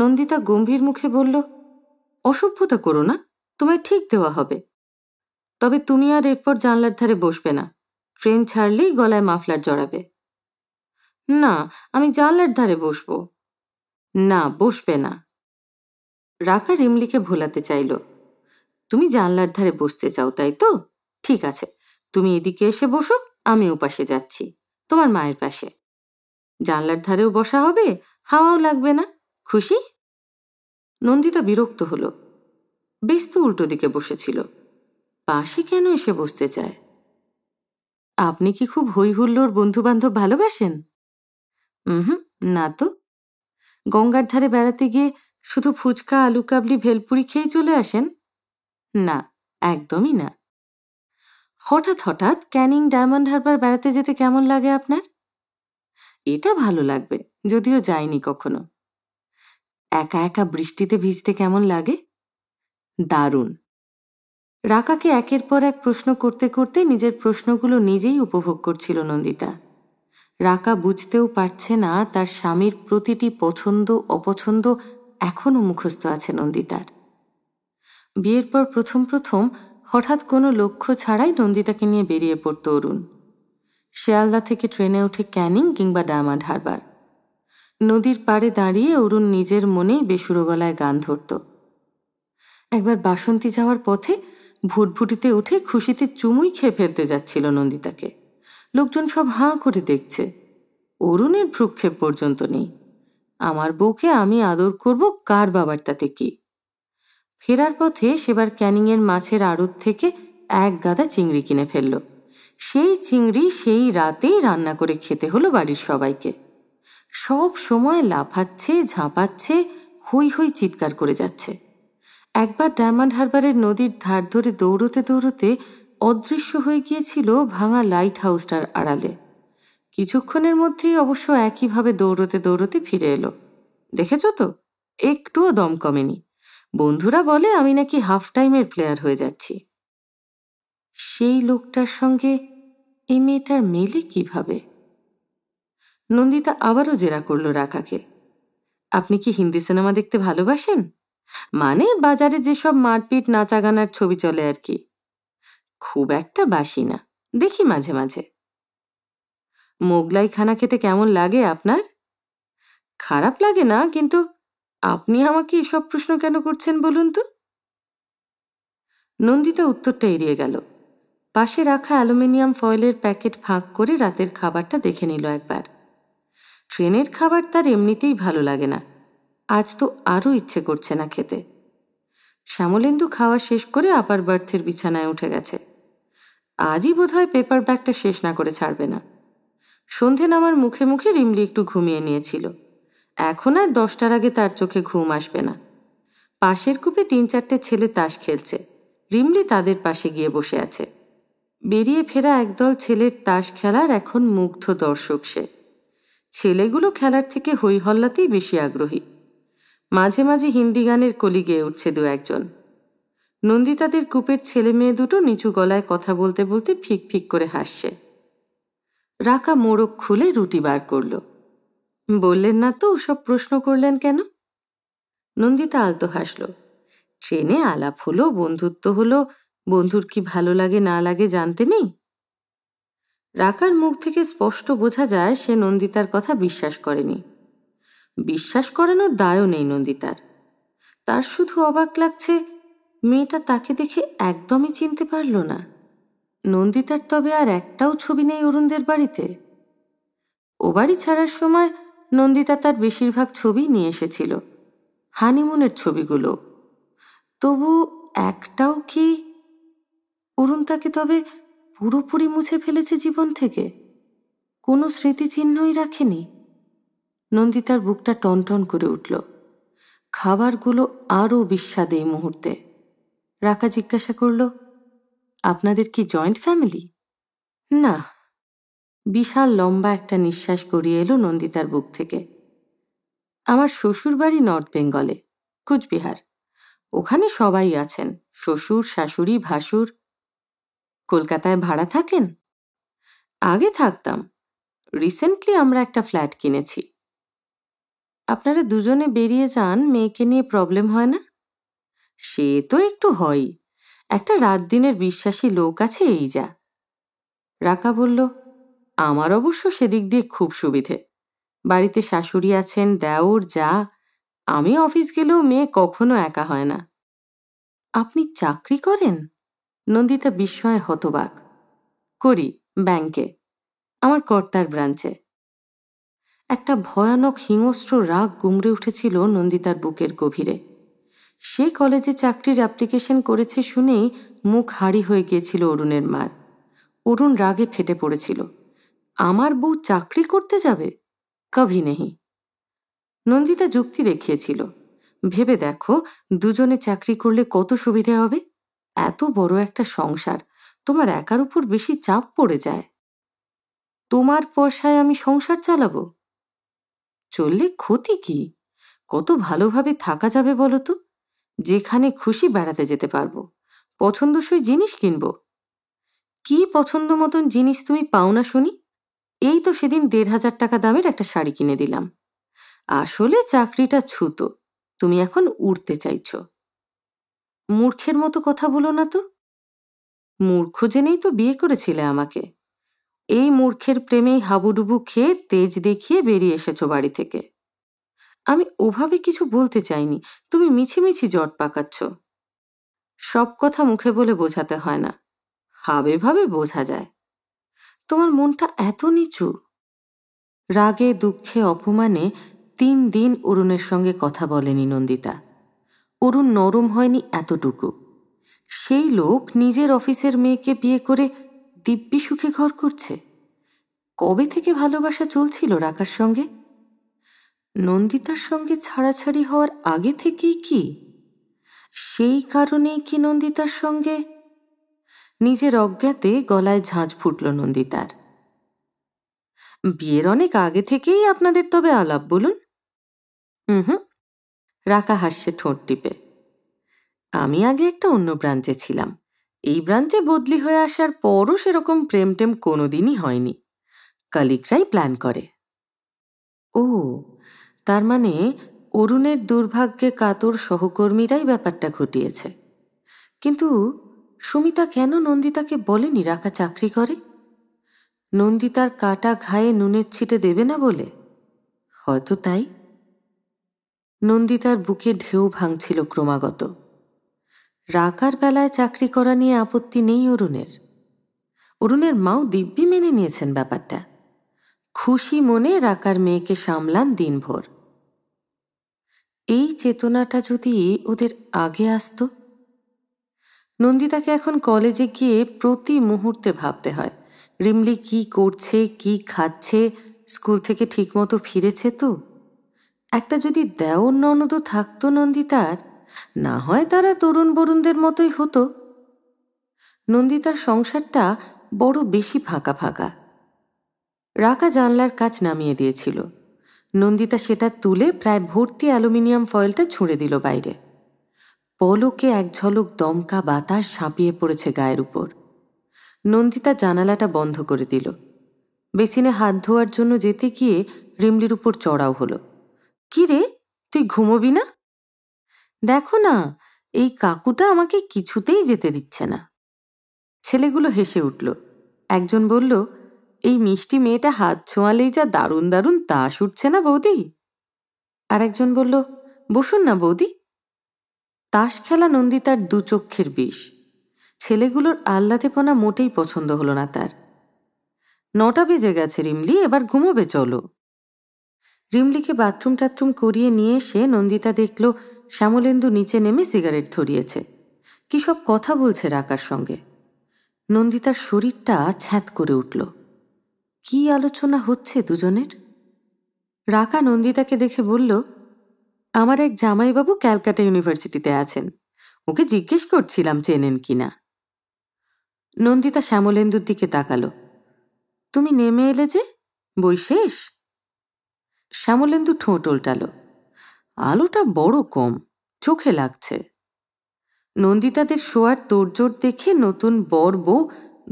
নন্দিতা গম্ভীর মুখে বলল অসভ্যতা করো না তোমায় ঠিক দেওয়া হবে তবে তুমি আর এরপর জানলার ধারে বসবে না ট্রেন ছাড়লেই গলায় মাফলার জড়াবে না আমি জানলার ধারে বসবো না বসবে না রাকা রিমলিকে ভোলাতে চাইল তুমি জানলার ধারে বসতে চাও তাই তো ঠিক আছে তুমি এদিকে এসে বসো আমি ওপাশে যাচ্ছি তোমার মায়ের পাশে জানলার ধারেও বসা হবে হাওয়াও লাগবে না খুশি নন্দিতা বিরক্ত হলো বেশ তো উল্টো দিকে বসেছিল পাশে কেন এসে বসতে চায় আপনি কি খুব হৈ হুল্লোর বন্ধুবান্ধব ভালোবাসেন হুম না তো গঙ্গার ধারে বেড়াতে গিয়ে শুধু ফুচকা আলু কাবলি ভেলপুরি খেয়ে চলে আসেন না একদমই না হঠাৎ হঠাৎ ক্যানিং ডায়মন্ড হারবার বেড়াতে যেতে কেমন লাগে আপনার এটা ভালো লাগবে যদিও যায়নি কখনো একা একা বৃষ্টিতে ভিজতে কেমন লাগে দারুণ রাকাকে একের পর এক প্রশ্ন করতে করতে নিজের প্রশ্নগুলো নিজেই উপভোগ করছিল নন্দিতা রাকা বুঝতেও পারছে না তার স্বামীর প্রতিটি পছন্দ অপছন্দ এখনও মুখস্থ আছে নন্দিতার বিয়ের পর প্রথম প্রথম হঠাৎ কোনো লক্ষ্য ছাড়াই নন্দিতাকে নিয়ে বেরিয়ে পড়ত অরুণ শিয়ালদা থেকে ট্রেনে উঠে ক্যানিং কিংবা ডায়মন্ড হারবার নদীর পাড়ে দাঁড়িয়ে অরুণ নিজের মনেই বেসুরো গলায় গান ধরত একবার বাসন্তী যাওয়ার পথে ভুটভুটিতে উঠে খুশিতে চুমুই খেয়ে ফেলতে যাচ্ছিল নন্দিতাকে লোকজন সব হাঁ করে দেখছে অরুণের ভ্রুক্ষেপ পর্যন্ত নেই আমার বউকে আমি আদর করব কার বাবার তাতে কি ফেরার পথে সেবার ক্যানিংয়ের মাছের আড়ত থেকে এক গাদা চিংড়ি কিনে ফেলল সেই চিংড়ি সেই রাতেই রান্না করে খেতে হলো বাড়ির সবাইকে সব সময় লাফাচ্ছে ঝাঁপাচ্ছে হই হই চিৎকার করে যাচ্ছে একবার ডায়মন্ড হারবারের নদীর ধার ধরে দৌড়তে দৌড়তে অদৃশ্য হয়ে গিয়েছিল ভাঙা লাইট হাউসটার আড়ালে কিছুক্ষণের মধ্যেই অবশ্য একইভাবে দৌড়তে দৌড়তে ফিরে এলো দেখেছ তো একটুও দম কমেনি বন্ধুরা বলে আমি নাকি হাফ টাইমের প্লেয়ার হয়ে যাচ্ছি সেই লোকটার সঙ্গে এই মেয়েটার মেলে কিভাবে নন্দিতা আবারও জেরা করল রাখাকে আপনি কি হিন্দি সিনেমা দেখতে ভালোবাসেন মানে বাজারে যেসব মারপিট নাচাগানার ছবি চলে আর কি খুব একটা বাসি না দেখি মাঝে মাঝে মোগলাই খানা খেতে কেমন লাগে আপনার খারাপ লাগে না কিন্তু আপনি আমাকে এসব প্রশ্ন কেন করছেন বলুন তো নন্দিতা উত্তরটা এড়িয়ে গেল পাশে রাখা অ্যালুমিনিয়াম ফয়েলের প্যাকেট ফাঁক করে রাতের খাবারটা দেখে নিল একবার ট্রেনের খাবার তার এমনিতেই ভালো লাগে না আজ তো আরও ইচ্ছে করছে না খেতে শ্যামলেন্দু খাওয়া শেষ করে আপার বার্থের বিছানায় উঠে গেছে আজই বোধহয় পেপার ব্যাগটা শেষ না করে ছাড়বে না সন্ধে নামার মুখে মুখে রিমলি একটু ঘুমিয়ে নিয়েছিল এখন আর দশটার আগে তার চোখে ঘুম আসবে না পাশের কূপে তিন চারটে ছেলে তাস খেলছে রিমলি তাদের পাশে গিয়ে বসে আছে বেরিয়ে ফেরা একদল ছেলের তাস খেলার এখন মুগ্ধ দর্শক সে ছেলেগুলো খেলার থেকে হইহল্লাতেই বেশি আগ্রহী মাঝে মাঝে হিন্দি গানের কলি গেয়ে উঠছে দু একজন নন্দিতাদের কূপের ছেলে মেয়ে দুটো নিচু গলায় কথা বলতে বলতে ফিক ফিক করে হাসছে রাকা মোড়ক খুলে রুটি বার করল বললেন না তো ওসব প্রশ্ন করলেন কেন নন্দিতা আলতো হাসল ট্রেনে আলাপ হলো বন্ধুত্ব হলো বন্ধুর কি ভালো লাগে না লাগে জানতে নেই রাকার মুখ থেকে স্পষ্ট বোঝা যায় সে নন্দিতার কথা বিশ্বাস করেনি বিশ্বাস করানোর দায়ও নেই নন্দিতার তার শুধু অবাক লাগছে মেয়েটা তাকে দেখে একদমই চিনতে পারল না নন্দিতার তবে আর একটাও ছবি নেই অরুণদের বাড়িতে ও বাড়ি ছাড়ার সময় নন্দিতা তার বেশিরভাগ ছবি নিয়ে এসেছিল হানিমুনের ছবিগুলো তবু একটাও কি অরুণ তাকে তবে পুরোপুরি মুছে ফেলেছে জীবন থেকে কোনো স্মৃতিচিহ্নই রাখেনি নন্দিতার বুকটা টনটন করে উঠল খাবারগুলো আরও বিস্বাদ এই মুহূর্তে রাকা জিজ্ঞাসা করল আপনাদের কি জয়েন্ট ফ্যামিলি না বিশাল লম্বা একটা নিঃশ্বাস গড়িয়ে এলো নন্দিতার বুক থেকে আমার শ্বশুর বাড়ি নর্থ বেঙ্গলে কুচবিহার ওখানে সবাই আছেন শ্বশুর শাশুড়ি ভাসুর কলকাতায় ভাড়া থাকেন আগে থাকতাম রিসেন্টলি আমরা একটা ফ্ল্যাট কিনেছি আপনারা দুজনে বেরিয়ে যান মেয়েকে নিয়ে প্রবলেম হয় না সে তো একটু হয়ই একটা রাত দিনের বিশ্বাসী লোক আছে এই যা রাকা বলল আমার অবশ্য সেদিক দিয়ে খুব সুবিধে বাড়িতে শাশুড়ি আছেন দেওর যা আমি অফিস গেলেও মেয়ে কখনো একা হয় না আপনি চাকরি করেন নন্দিতা বিস্ময়ে হতবাক করি ব্যাংকে আমার কর্তার ব্রাঞ্চে একটা ভয়ানক হিংস্র রাগ গুমড়ে উঠেছিল নন্দিতার বুকের গভীরে সে কলেজে চাকরির অ্যাপ্লিকেশন করেছে শুনেই মুখ হাড়ি হয়ে গিয়েছিল অরুণের মার অরুণ রাগে ফেটে পড়েছিল আমার বউ চাকরি করতে যাবে কভি নেহি নন্দিতা যুক্তি দেখিয়েছিল ভেবে দেখো দুজনে চাকরি করলে কত সুবিধে হবে এত বড় একটা সংসার তোমার একার উপর বেশি চাপ পড়ে যায় তোমার পয়সায় আমি সংসার চালাবো চললে ক্ষতি কি কত ভালোভাবে থাকা যাবে বলো তো যেখানে খুশি বেড়াতে যেতে পারবো পছন্দসই জিনিস কিনব কি পছন্দ মতন জিনিস তুমি পাও না শুনি এই তো সেদিন দেড় হাজার টাকা দামের একটা শাড়ি কিনে দিলাম আসলে চাকরিটা ছুতো তুমি এখন উড়তে চাইছ মূর্খের মতো কথা বলো না তো মূর্খ জেনেই তো বিয়ে করেছিলে আমাকে এই মূর্খের প্রেমেই হাবুডুবু খেয়ে তেজ দেখিয়ে বেরিয়ে এসেছো বাড়ি থেকে আমি ওভাবে কিছু বলতে চাইনি তুমি মিছিমিছি জট পাকাচ্ছ সব কথা মুখে বলে বোঝাতে হয় না হাবে ভাবে বোঝা যায় তোমার মনটা এত নিচু রাগে দুঃখে অপমানে তিন দিন অরুণের সঙ্গে কথা বলেনি নন্দিতা অরুণ নরম হয়নি এতটুকু সেই লোক নিজের অফিসের মেয়েকে বিয়ে করে দিব্যি সুখে ঘর করছে কবে থেকে ভালোবাসা চলছিল রাকার সঙ্গে নন্দিতার সঙ্গে ছাড়াছাড়ি হওয়ার আগে থেকেই কি সেই কারণেই কি নন্দিতার সঙ্গে নিজের অজ্ঞাতে গলায় ঝাঁঝ ফুটল নন্দিতার বিয়ের অনেক আগে থেকেই আপনাদের তবে আলাপ বলুন হুম রাকা হাসছে ঠোঁট টিপে আমি আগে একটা অন্য ব্রাঞ্চে ছিলাম এই ব্রাঞ্চে বদলি হয়ে আসার পরও সেরকম প্রেম টেম কোনোদিনই হয়নি কালিকরাই প্ল্যান করে ও তার মানে অরুণের দুর্ভাগ্যে কাতর সহকর্মীরাই ব্যাপারটা ঘটিয়েছে কিন্তু সুমিতা কেন নন্দিতাকে বলেনি রাখা চাকরি করে নন্দিতার কাটা ঘায়ে নুনের ছিটে দেবে না বলে হয়তো তাই নন্দিতার বুকে ঢেউ ভাঙছিল ক্রমাগত রাকার বেলায় চাকরি করা নিয়ে আপত্তি নেই অরুণের অরুণের মাও দিব্যি মেনে নিয়েছেন ব্যাপারটা খুশি মনে রাকার মেয়েকে সামলান দিনভর এই চেতনাটা যদি ওদের আগে আসত নন্দিতাকে এখন কলেজে গিয়ে প্রতি মুহূর্তে ভাবতে হয় রিমলি কি করছে কি খাচ্ছে স্কুল থেকে ঠিকমতো ফিরেছে তো একটা যদি দেওর ননদ থাকতো নন্দিতার না হয় তারা তরুণ বরুণদের মতোই হতো নন্দিতার সংসারটা বড় বেশি ফাঁকা ফাঁকা রাকা জানলার কাজ নামিয়ে দিয়েছিল নন্দিতা সেটা তুলে প্রায় ভর্তি অ্যালুমিনিয়াম ফয়েলটা ছুঁড়ে দিল বাইরে পলকে এক ঝলক দমকা বাতাস সাঁপিয়ে পড়েছে গায়ের উপর নন্দিতা জানালাটা বন্ধ করে দিল বেসিনে হাত ধোয়ার জন্য যেতে গিয়ে রিমলির উপর চড়াও হলো কি রে তুই ঘুমোবি না দেখো না এই কাকুটা আমাকে কিছুতেই যেতে দিচ্ছে না ছেলেগুলো হেসে উঠল একজন বলল এই মিষ্টি মেয়েটা হাত ছোঁয়ালেই যা দারুণ দারুণ তাস উঠছে না বৌদি আর একজন বলল বসুন না বৌদি তাস খেলা নন্দিতার দু চক্ষের বিষ ছেলেগুলোর আহ্লাদেপনা মোটেই পছন্দ হলো না তার নটা বেজে গেছে রিমলি এবার ঘুমোবে চলো রিমলিকে বাথরুম টাথরুম করিয়ে নিয়ে এসে নন্দিতা দেখল শ্যামলেন্দু নিচে নেমে সিগারেট ধরিয়েছে কী সব কথা বলছে রাকার সঙ্গে নন্দিতার শরীরটা ছ্যাঁত করে উঠল কি আলোচনা হচ্ছে দুজনের রাকা নন্দিতাকে দেখে বলল আমার এক জামাইবাবু ক্যালকাটা ইউনিভার্সিটিতে আছেন ওকে জিজ্ঞেস করছিলাম চেনেন কিনা নন্দিতা শ্যামলেন্দুর দিকে তাকালো তুমি নেমে এলে যে বই শেষ শ্যামলেন্দু ঠোঁট উল্টাল আলোটা বড় কম চোখে লাগছে নন্দিতাদের শোয়ার তোড়জোড় দেখে নতুন বর বউ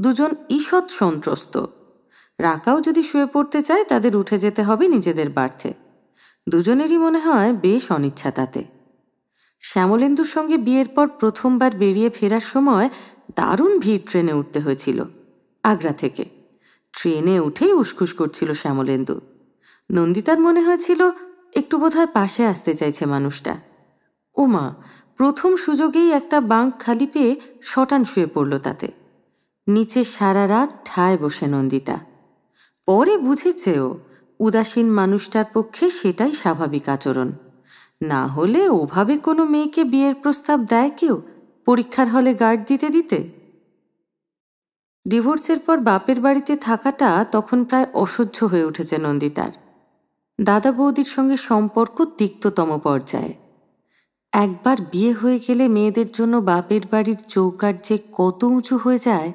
দুজন ঈষৎ সন্ত্রস্ত রাকাও যদি শুয়ে পড়তে চায় তাদের উঠে যেতে হবে নিজেদের বার্থে দুজনেরই মনে হয় বেশ অনিচ্ছা তাতে শ্যামলেন্দুর সঙ্গে বিয়ের পর প্রথমবার বেরিয়ে ফেরার সময় দারুণ ভিড় ট্রেনে উঠতে হয়েছিল আগ্রা থেকে ট্রেনে উঠেই উসখুস করছিল শ্যামলেন্দু নন্দিতার মনে হয়েছিল একটু বোধহয় পাশে আসতে চাইছে মানুষটা ওমা প্রথম সুযোগেই একটা বাঁক খালি পেয়ে শটান শুয়ে পড়ল তাতে নিচে সারা রাত ঠায় বসে নন্দিতা পরে বুঝেছে ও উদাসীন মানুষটার পক্ষে সেটাই স্বাভাবিক আচরণ না হলে ওভাবে কোনো মেয়েকে বিয়ের প্রস্তাব দেয় কেউ পরীক্ষার হলে গার্ড দিতে দিতে ডিভোর্সের পর বাপের বাড়িতে থাকাটা তখন প্রায় অসহ্য হয়ে উঠেছে নন্দিতার দাদা বৌদির সঙ্গে সম্পর্ক তিক্ততম পর্যায়ে একবার বিয়ে হয়ে গেলে মেয়েদের জন্য বাপের বাড়ির চৌকার যে কত উঁচু হয়ে যায়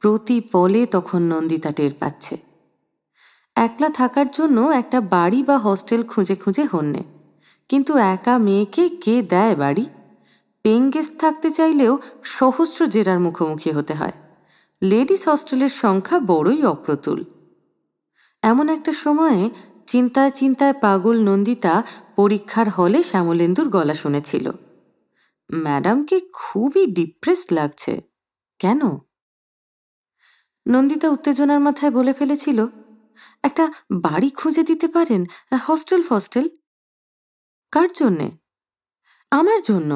প্রতি পলে তখন নন্দিতা টের পাচ্ছে একলা থাকার জন্য একটা বাড়ি বা হস্টেল খুঁজে খুঁজে হন্যে কিন্তু একা মেয়েকে কে দেয় বাড়ি পেইং গেস্ট থাকতে চাইলেও সহস্র জেরার মুখোমুখি হতে হয় লেডিস হস্টেলের সংখ্যা বড়ই অপ্রতুল এমন একটা সময়ে চিন্তায় চিন্তায় পাগল নন্দিতা পরীক্ষার হলে শ্যামলেন্দুর গলা শুনেছিল ম্যাডামকে খুবই ডিপ্রেসড লাগছে কেন নন্দিতা উত্তেজনার মাথায় বলে ফেলেছিল একটা বাড়ি খুঁজে দিতে পারেন হস্টেল ফস্টেল কার জন্যে আমার জন্য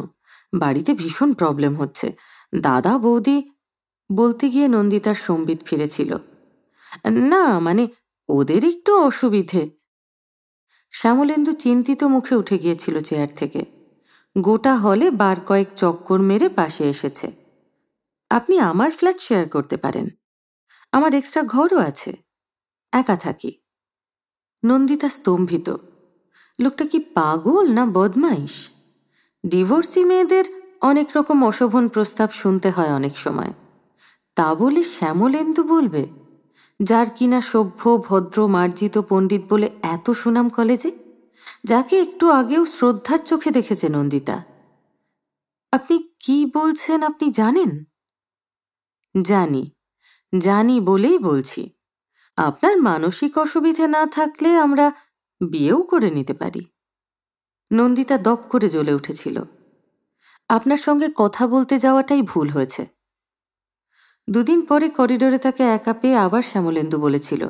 বাড়িতে ভীষণ প্রবলেম হচ্ছে দাদা বৌদি বলতে গিয়ে নন্দিতার সম্বিত ফিরেছিল না মানে ওদের একটু অসুবিধে শ্যামলেন্দু চিন্তিত মুখে উঠে গিয়েছিল চেয়ার থেকে গোটা হলে বার কয়েক চক্কর মেরে পাশে এসেছে আপনি আমার ফ্ল্যাট শেয়ার করতে পারেন আমার এক্সট্রা ঘরও আছে একা থাকি নন্দিতা স্তম্ভিত লোকটা কি পাগল না বদমাইশ ডিভোর্সি মেয়েদের অনেক রকম অশোভন প্রস্তাব শুনতে হয় অনেক সময় তা বলে শ্যামলেন্দু বলবে যার কিনা সভ্য ভদ্র মার্জিত পণ্ডিত বলে এত সুনাম কলেজে যাকে একটু আগেও শ্রদ্ধার চোখে দেখেছে নন্দিতা আপনি কি বলছেন আপনি জানেন জানি জানি বলেই বলছি আপনার মানসিক অসুবিধে না থাকলে আমরা বিয়েও করে নিতে পারি নন্দিতা দপ করে জ্বলে উঠেছিল আপনার সঙ্গে কথা বলতে যাওয়াটাই ভুল হয়েছে দুদিন পরে করিডোরে তাকে একা পেয়ে আবার শ্যামলেন্দু বলেছিল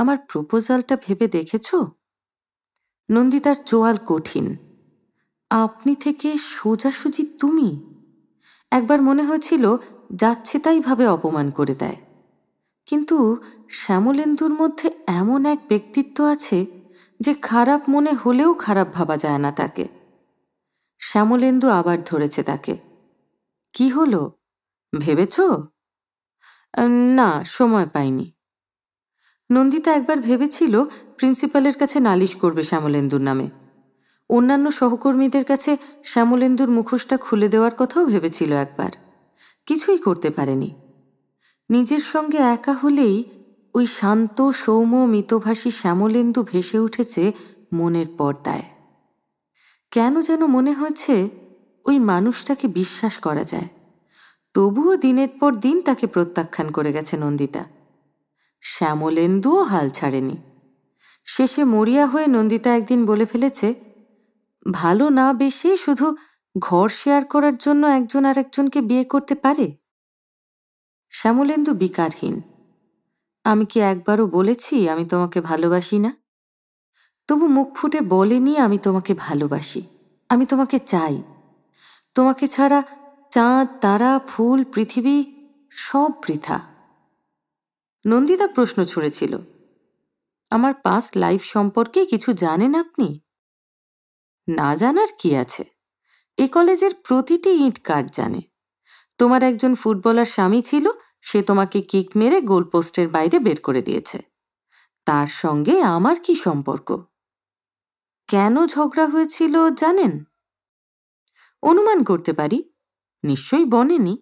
আমার প্রপোজালটা ভেবে দেখেছ নন্দিতার চোয়াল কঠিন আপনি থেকে সোজাসুজি তুমি একবার মনে হয়েছিল যাচ্ছে তাইভাবে অপমান করে দেয় কিন্তু শ্যামলেন্দুর মধ্যে এমন এক ব্যক্তিত্ব আছে যে খারাপ মনে হলেও খারাপ ভাবা যায় না তাকে শ্যামলেন্দু আবার ধরেছে তাকে কি হলো ভেবেছ না সময় পাইনি নন্দিতা একবার ভেবেছিল প্রিন্সিপালের কাছে নালিশ করবে শ্যামলেন্দুর নামে অন্যান্য সহকর্মীদের কাছে শ্যামলেন্দুর মুখোশটা খুলে দেওয়ার কথাও ভেবেছিল একবার কিছুই করতে পারেনি নিজের সঙ্গে একা হলেই ওই শান্ত সৌম্য মিতভাষী শ্যামলেন্দু ভেসে উঠেছে মনের পর্দায় কেন যেন মনে হয়েছে ওই মানুষটাকে বিশ্বাস করা যায় তবুও দিনের পর দিন তাকে প্রত্যাখ্যান করে গেছে নন্দিতা শ্যামলেন্দুও হাল ছাড়েনি শেষে মরিয়া হয়ে নন্দিতা একদিন বলে ফেলেছে ভালো না বেশি শুধু ঘর শেয়ার করার জন্য একজন আর একজনকে বিয়ে করতে পারে শ্যামলেন্দু বিকারহীন আমি কি একবারও বলেছি আমি তোমাকে ভালোবাসি না তবু মুখ ফুটে বলেনি আমি তোমাকে ভালোবাসি আমি তোমাকে চাই তোমাকে ছাড়া চাঁদ তারা ফুল পৃথিবী সব বৃথা নন্দিতা প্রশ্ন ছুঁড়েছিল আমার পাস্ট লাইফ সম্পর্কে কিছু জানেন আপনি না জানার কি আছে এ কলেজের প্রতিটি ইট কার্ড জানে তোমার একজন ফুটবলার স্বামী ছিল সে তোমাকে কিক মেরে গোলপোস্টের বাইরে বের করে দিয়েছে তার সঙ্গে আমার কি সম্পর্ক কেন ঝগড়া হয়েছিল জানেন অনুমান করতে পারি নিশ্চয়ই বনেনি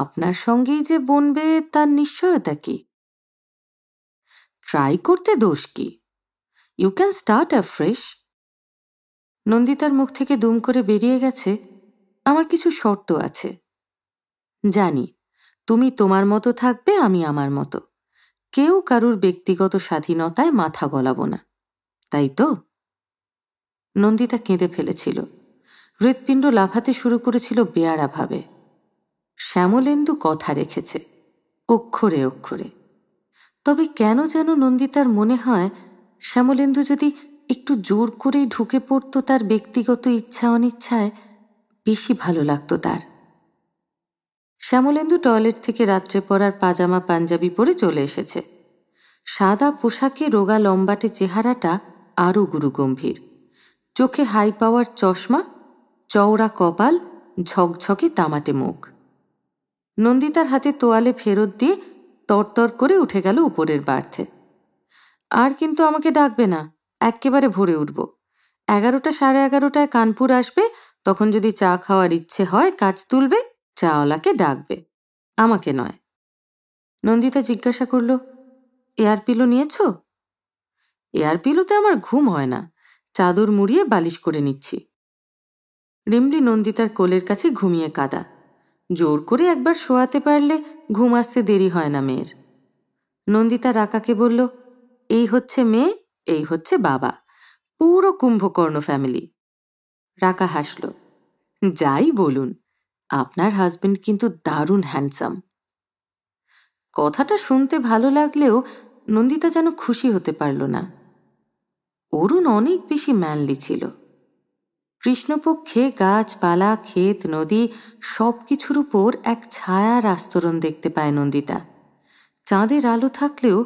আপনার সঙ্গেই যে বনবে তার নিশ্চয়তা কি ট্রাই করতে দোষ কি you can start a fresh নন্দিতার মুখ থেকে দুম করে বেরিয়ে গেছে আমার কিছু শর্ত আছে জানি তুমি তোমার মতো থাকবে আমি আমার মতো কেউ কারুর ব্যক্তিগত স্বাধীনতায় মাথা গলাব না তাই তো নন্দিতা কেঁদে ফেলেছিল হৃৎপিণ্ড লাফাতে শুরু করেছিল বেয়ারাভাবে শ্যামলেন্দু কথা রেখেছে অক্ষরে অক্ষরে তবে কেন যেন নন্দিতার মনে হয় শ্যামলেন্দু যদি একটু জোর করেই ঢুকে পড়তো তার ব্যক্তিগত ইচ্ছা অনিচ্ছায় বেশি ভালো লাগতো তার শ্যামলেন্দু টয়লেট থেকে রাত্রে পরার পাজামা পাঞ্জাবি পরে চলে এসেছে সাদা পোশাকে রোগা লম্বাটে চেহারাটা আরও গুরুগম্ভীর চোখে হাই পাওয়ার চশমা চওড়া কপাল ঝকঝকে তামাটে মুখ নন্দিতার হাতে তোয়ালে ফেরত দিয়ে তরতর করে উঠে গেল উপরের বার্থে আর কিন্তু আমাকে ডাকবে না একেবারে ভরে উঠব এগারোটা সাড়ে এগারোটায় কানপুর আসবে তখন যদি চা খাওয়ার ইচ্ছে হয় কাজ তুলবে চাওলাকে ডাকবে আমাকে নয় নন্দিতা জিজ্ঞাসা করল এয়ার পিলো নিয়েছ এয়ার পিলোতে আমার ঘুম হয় না চাদর মুড়িয়ে বালিশ করে নিচ্ছি রিমলি নন্দিতার কোলের কাছে ঘুমিয়ে কাদা জোর করে একবার শোয়াতে পারলে ঘুম আসতে দেরি হয় না মেয়ের নন্দিতা রাকাকে বলল এই হচ্ছে মেয়ে এই হচ্ছে বাবা পুরো কুম্ভকর্ণ ফ্যামিলি রাকা হাসল যাই বলুন আপনার হাজবেন্ড কিন্তু দারুণ হ্যান্ডসাম কথাটা শুনতে ভালো লাগলেও নন্দিতা যেন খুশি হতে পারল না অরুণ অনেক বেশি ম্যানলি ছিল কৃষ্ণপক্ষে গাছপালা ক্ষেত নদী সব কিছুর উপর এক ছায়ার আস্তরণ দেখতে পায় নন্দিতা চাঁদের আলো থাকলেও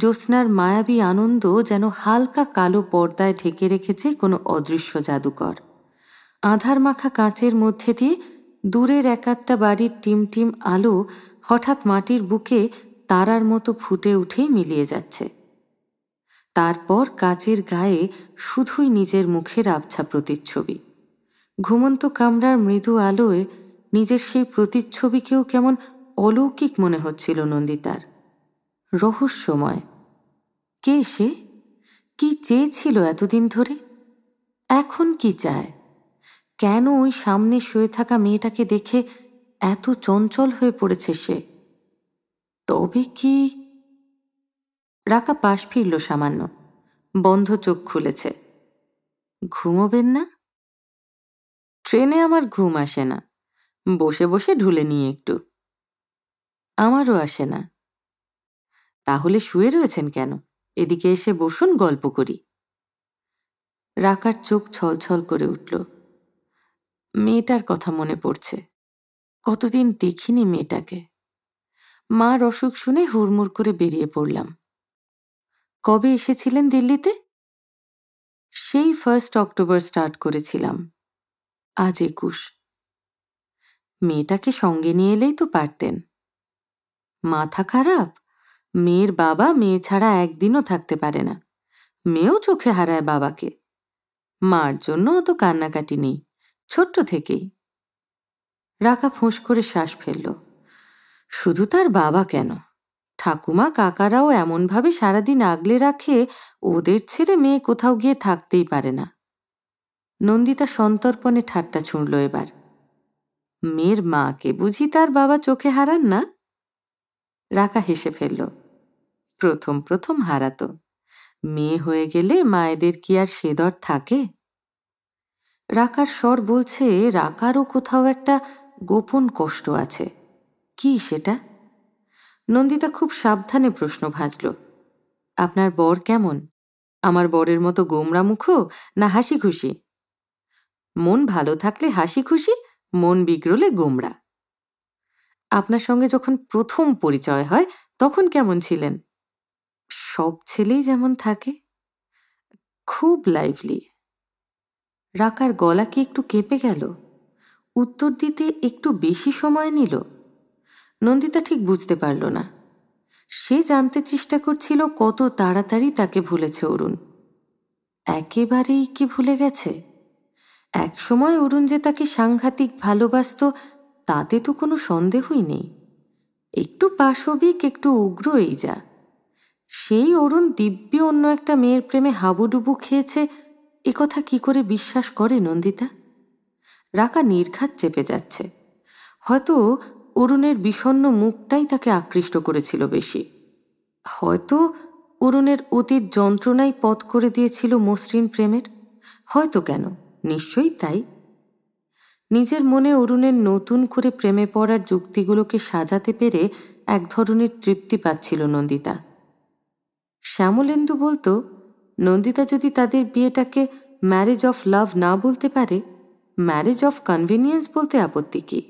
জ্যোৎস্নার মায়াবী আনন্দ যেন হালকা কালো পর্দায় ঢেকে রেখেছে কোনো অদৃশ্য জাদুকর আধার মাখা কাঁচের মধ্যে দিয়ে দূরের এক একটা বাড়ির টিমটিম আলো হঠাৎ মাটির বুকে তারার মতো ফুটে উঠে মিলিয়ে যাচ্ছে তারপর কাচের গায়ে শুধুই নিজের মুখের আবছা প্রতিচ্ছবি ঘুমন্ত কামরার মৃদু আলোয় নিজের সেই প্রতিচ্ছবিকেও কেমন অলৌকিক মনে হচ্ছিল নন্দিতার রহস্যময় কে সে কি চেয়েছিল এতদিন ধরে এখন কি চায় কেন ওই সামনে শুয়ে থাকা মেয়েটাকে দেখে এত চঞ্চল হয়ে পড়েছে সে তবে কি রাকা পাশ ফিরল সামান্য বন্ধ চোখ খুলেছে ঘুমোবেন না ট্রেনে আমার ঘুম আসে না বসে বসে ঢুলে নিয়ে একটু আমারও আসে না তাহলে শুয়ে রয়েছেন কেন এদিকে এসে বসুন গল্প করি রাকার চোখ ছলছল করে উঠল মেয়েটার কথা মনে পড়ছে কতদিন দেখিনি মেয়েটাকে মার অসুখ শুনে হুড়মুড় করে বেরিয়ে পড়লাম কবে এসেছিলেন দিল্লিতে সেই ফার্স্ট অক্টোবর স্টার্ট করেছিলাম আজ একুশ মেয়েটাকে সঙ্গে নিয়ে এলেই তো পারতেন মাথা খারাপ মেয়ের বাবা মেয়ে ছাড়া একদিনও থাকতে পারে না মেয়েও চোখে হারায় বাবাকে মার জন্য অত কান্নাকাটি নেই ছোট্ট থেকেই রাখা ফোঁস করে শ্বাস ফেলল শুধু তার বাবা কেন ঠাকুমা কাকারাও এমনভাবে সারাদিন আগলে রাখে ওদের ছেড়ে মেয়ে কোথাও গিয়ে থাকতেই পারে না নন্দিতা সন্তর্পণে ঠাট্টা ছুঁড়ল এবার মেয়ের মাকে বুঝি তার বাবা চোখে হারান না রাখা হেসে ফেলল প্রথম প্রথম হারাতো মেয়ে হয়ে গেলে মায়েদের কি আর সেদর থাকে রাকার স্বর বলছে রাকারও কোথাও একটা গোপন কষ্ট আছে কি সেটা নন্দিতা খুব সাবধানে প্রশ্ন ভাজল আপনার বর কেমন আমার বরের মতো গোমরা মুখো না হাসি খুশি মন ভালো থাকলে হাসি খুশি মন বিগড়লে গোমরা আপনার সঙ্গে যখন প্রথম পরিচয় হয় তখন কেমন ছিলেন সব ছেলেই যেমন থাকে খুব লাইভলি রাকার গলা কি একটু কেঁপে গেল উত্তর দিতে একটু বেশি সময় নিল নন্দিতা ঠিক বুঝতে পারল না সে জানতে চেষ্টা করছিল কত তাড়াতাড়ি তাকে ভুলেছে অরুণ একেবারেই কি ভুলে গেছে এক সময় অরুণ যে তাকে সাংঘাতিক ভালোবাসত তাতে তো কোনো সন্দেহই নেই একটু পাশবিক একটু উগ্র এই যা সেই অরুণ দিব্যি অন্য একটা মেয়ের প্রেমে হাবুডুবু খেয়েছে কথা কি করে বিশ্বাস করে নন্দিতা রাকা নির্ঘাত চেপে যাচ্ছে হয়তো অরুণের বিষণ্ন মুখটাই তাকে আকৃষ্ট করেছিল বেশি হয়তো অরুণের অতীত যন্ত্রণাই পথ করে দিয়েছিল মসৃণ প্রেমের হয়তো কেন নিশ্চয়ই তাই নিজের মনে অরুণের নতুন করে প্রেমে পড়ার যুক্তিগুলোকে সাজাতে পেরে এক ধরনের তৃপ্তি পাচ্ছিল নন্দিতা শ্যামলেন্দু বলতো নন্দিতা যদি তাদের বিয়েটাকে ম্যারেজ অফ লাভ না বলতে পারে ম্যারেজ অফ কনভিনিয়েন্স বলতে আপত্তি কি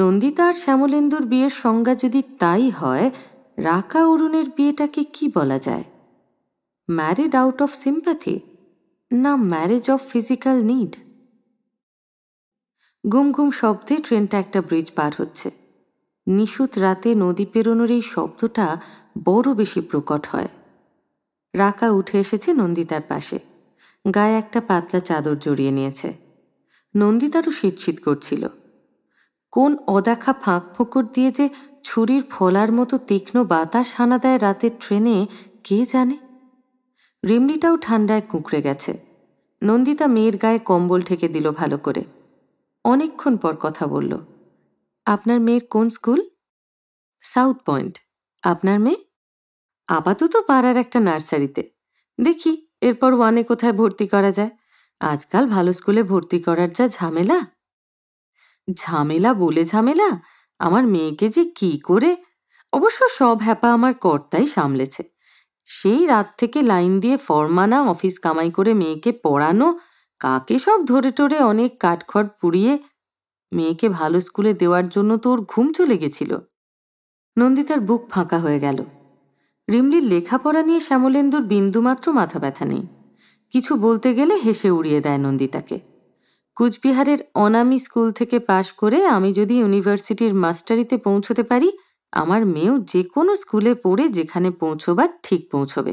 নন্দিতা আর শ্যামলেন্দুর বিয়ের সংজ্ঞা যদি তাই হয় রাকা অরুণের বিয়েটাকে কি বলা যায় ম্যারিড আউট অফ সিম্প্যাথি না ম্যারেজ অফ ফিজিক্যাল নিড গুম গুম শব্দে ট্রেনটা একটা ব্রিজ পার হচ্ছে নিশুত রাতে নদী পেরোনোর এই শব্দটা বড় বেশি প্রকট হয় রাকা উঠে এসেছে নন্দিতার পাশে গায়ে একটা পাতলা চাদর জড়িয়ে নিয়েছে নন্দিতারও শীত করছিল কোন অদেখা ফাঁক ফোকর দিয়ে যে ছুরির ফলার মতো তীক্ষ্ণ বাতাস হানা দেয় রাতের ট্রেনে কে জানে রিমলিটাও ঠান্ডায় কুঁকড়ে গেছে নন্দিতা মেয়ের গায়ে কম্বল ঠেকে দিল ভালো করে অনেকক্ষণ পর কথা বলল আপনার মেয়ের কোন স্কুল সাউথ পয়েন্ট আপনার মেয়ে আপাতত পাড়ার একটা নার্সারিতে দেখি এরপর ওয়ানে কোথায় ভর্তি করা যায় আজকাল ভালো স্কুলে ভর্তি করার যা ঝামেলা ঝামেলা বলে ঝামেলা আমার মেয়েকে যে কি করে অবশ্য সব হ্যাপা আমার কর্তাই সামলেছে সেই রাত থেকে লাইন দিয়ে আনা অফিস কামাই করে মেয়েকে পড়ানো কাকে সব ধরে টরে অনেক কাঠখড় পুড়িয়ে মেয়েকে ভালো স্কুলে দেওয়ার জন্য তোর ঘুম চলে গেছিল নন্দিতার বুক ফাঁকা হয়ে গেল রিমলির লেখাপড়া নিয়ে শ্যামলেন্দুর বিন্দুমাত্র মাথা ব্যথা নেই কিছু বলতে গেলে হেসে উড়িয়ে দেয় নন্দিতাকে কুচবিহারের অনামি স্কুল থেকে পাশ করে আমি যদি ইউনিভার্সিটির মাস্টারিতে পৌঁছতে পারি আমার মেয়েও যে কোনো স্কুলে পড়ে যেখানে পৌঁছবার ঠিক পৌঁছবে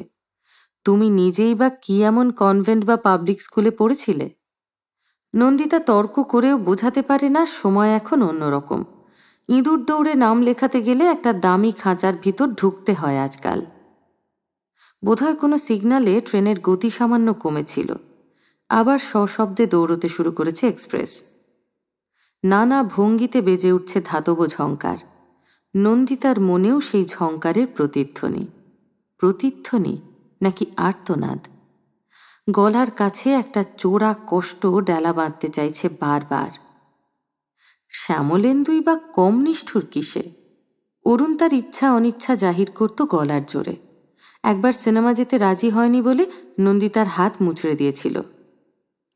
তুমি নিজেই বা কি এমন কনভেন্ট বা পাবলিক স্কুলে পড়েছিলে নন্দিতা তর্ক করেও বোঝাতে পারে না সময় এখন অন্যরকম ইঁদুর দৌড়ে নাম লেখাতে গেলে একটা দামি খাঁচার ভিতর ঢুকতে হয় আজকাল বোধহয় কোনো সিগনালে ট্রেনের গতি সামান্য কমেছিল আবার সশব্দে দৌড়তে শুরু করেছে এক্সপ্রেস নানা ভঙ্গিতে বেজে উঠছে ধাতব ঝঙ্কার নন্দিতার মনেও সেই ঝঙ্কারের প্রতিধ্বনি প্রতিধ্বনি নাকি আর্তনাদ গলার কাছে একটা চোরা কষ্ট ডেলা বাঁধতে চাইছে বারবার শ্যামলেন্দুই বা কম নিষ্ঠুর কিসে অরুণ তার ইচ্ছা অনিচ্ছা জাহির করত গলার জোরে একবার সিনেমা যেতে রাজি হয়নি বলে নন্দী তার হাত মুচড়ে দিয়েছিল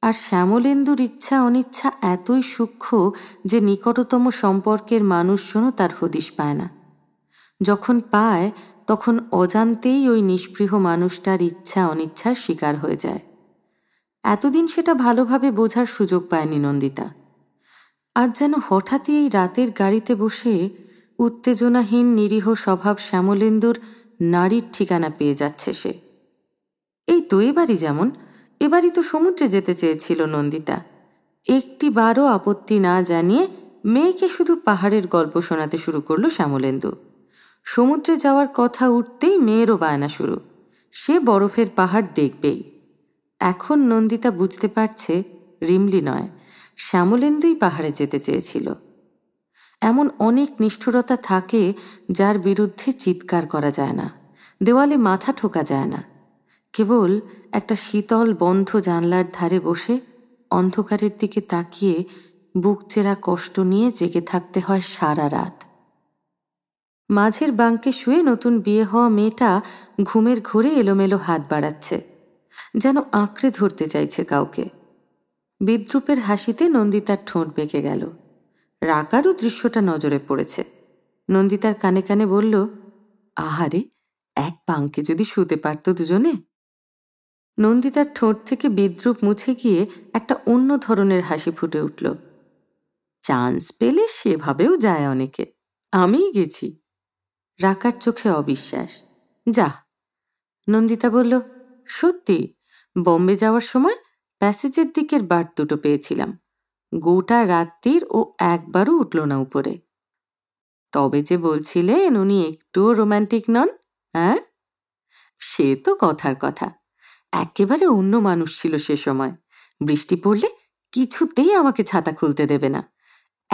আর শ্যামলেন্দুর ইচ্ছা অনিচ্ছা এতই সূক্ষ্ম যে নিকটতম সম্পর্কের মানুষজনও তার হদিশ পায় না যখন পায় তখন অজান্তেই ওই নিষ্পৃহ মানুষটার ইচ্ছা অনিচ্ছার শিকার হয়ে যায় এতদিন সেটা ভালোভাবে বোঝার সুযোগ পায়নি নন্দিতা আজ যেন হঠাৎই এই রাতের গাড়িতে বসে উত্তেজনাহীন নিরীহ স্বভাব শ্যামলেন্দুর নারীর ঠিকানা পেয়ে যাচ্ছে সে এই তো এবারই যেমন এবারই তো সমুদ্রে যেতে চেয়েছিল নন্দিতা একটি বারও আপত্তি না জানিয়ে মেয়েকে শুধু পাহাড়ের গল্প শোনাতে শুরু করল শ্যামলেন্দু সমুদ্রে যাওয়ার কথা উঠতেই মেয়েরও বায়না শুরু সে বরফের পাহাড় দেখবেই এখন নন্দিতা বুঝতে পারছে রিমলি নয় শ্যামলেন্দুই পাহাড়ে যেতে চেয়েছিল এমন অনেক নিষ্ঠুরতা থাকে যার বিরুদ্ধে চিৎকার করা যায় না দেওয়ালে মাথা ঠোকা যায় না কেবল একটা শীতল বন্ধ জানলার ধারে বসে অন্ধকারের দিকে তাকিয়ে বুক চেরা কষ্ট নিয়ে জেগে থাকতে হয় সারা রাত মাঝের বাঙ্কে শুয়ে নতুন বিয়ে হওয়া মেয়েটা ঘুমের ঘোরে এলোমেলো হাত বাড়াচ্ছে যেন আঁকড়ে ধরতে চাইছে কাউকে বিদ্রুপের হাসিতে নন্দিতার ঠোঁট বেঁকে গেল রাকারও দৃশ্যটা নজরে পড়েছে নন্দিতার কানে কানে বলল আহারে এক পাঙ্কে যদি শুতে পারত দুজনে নন্দিতার ঠোঁট থেকে বিদ্রুপ মুছে গিয়ে একটা অন্য ধরনের হাসি ফুটে উঠল চান্স পেলে সেভাবেও যায় অনেকে আমিই গেছি রাকার চোখে অবিশ্বাস যা নন্দিতা বলল সত্যি বম্বে যাওয়ার সময় প্যাসেজের দিকের বার দুটো পেয়েছিলাম গোটা রাত্রির ও একবারও উঠল না উপরে তবে যে বলছিলেন উনি একটুও রোম্যান্টিক নন হ্যাঁ সে তো কথার কথা একেবারে অন্য মানুষ ছিল সে সময় বৃষ্টি পড়লে কিছুতেই আমাকে ছাতা খুলতে দেবে না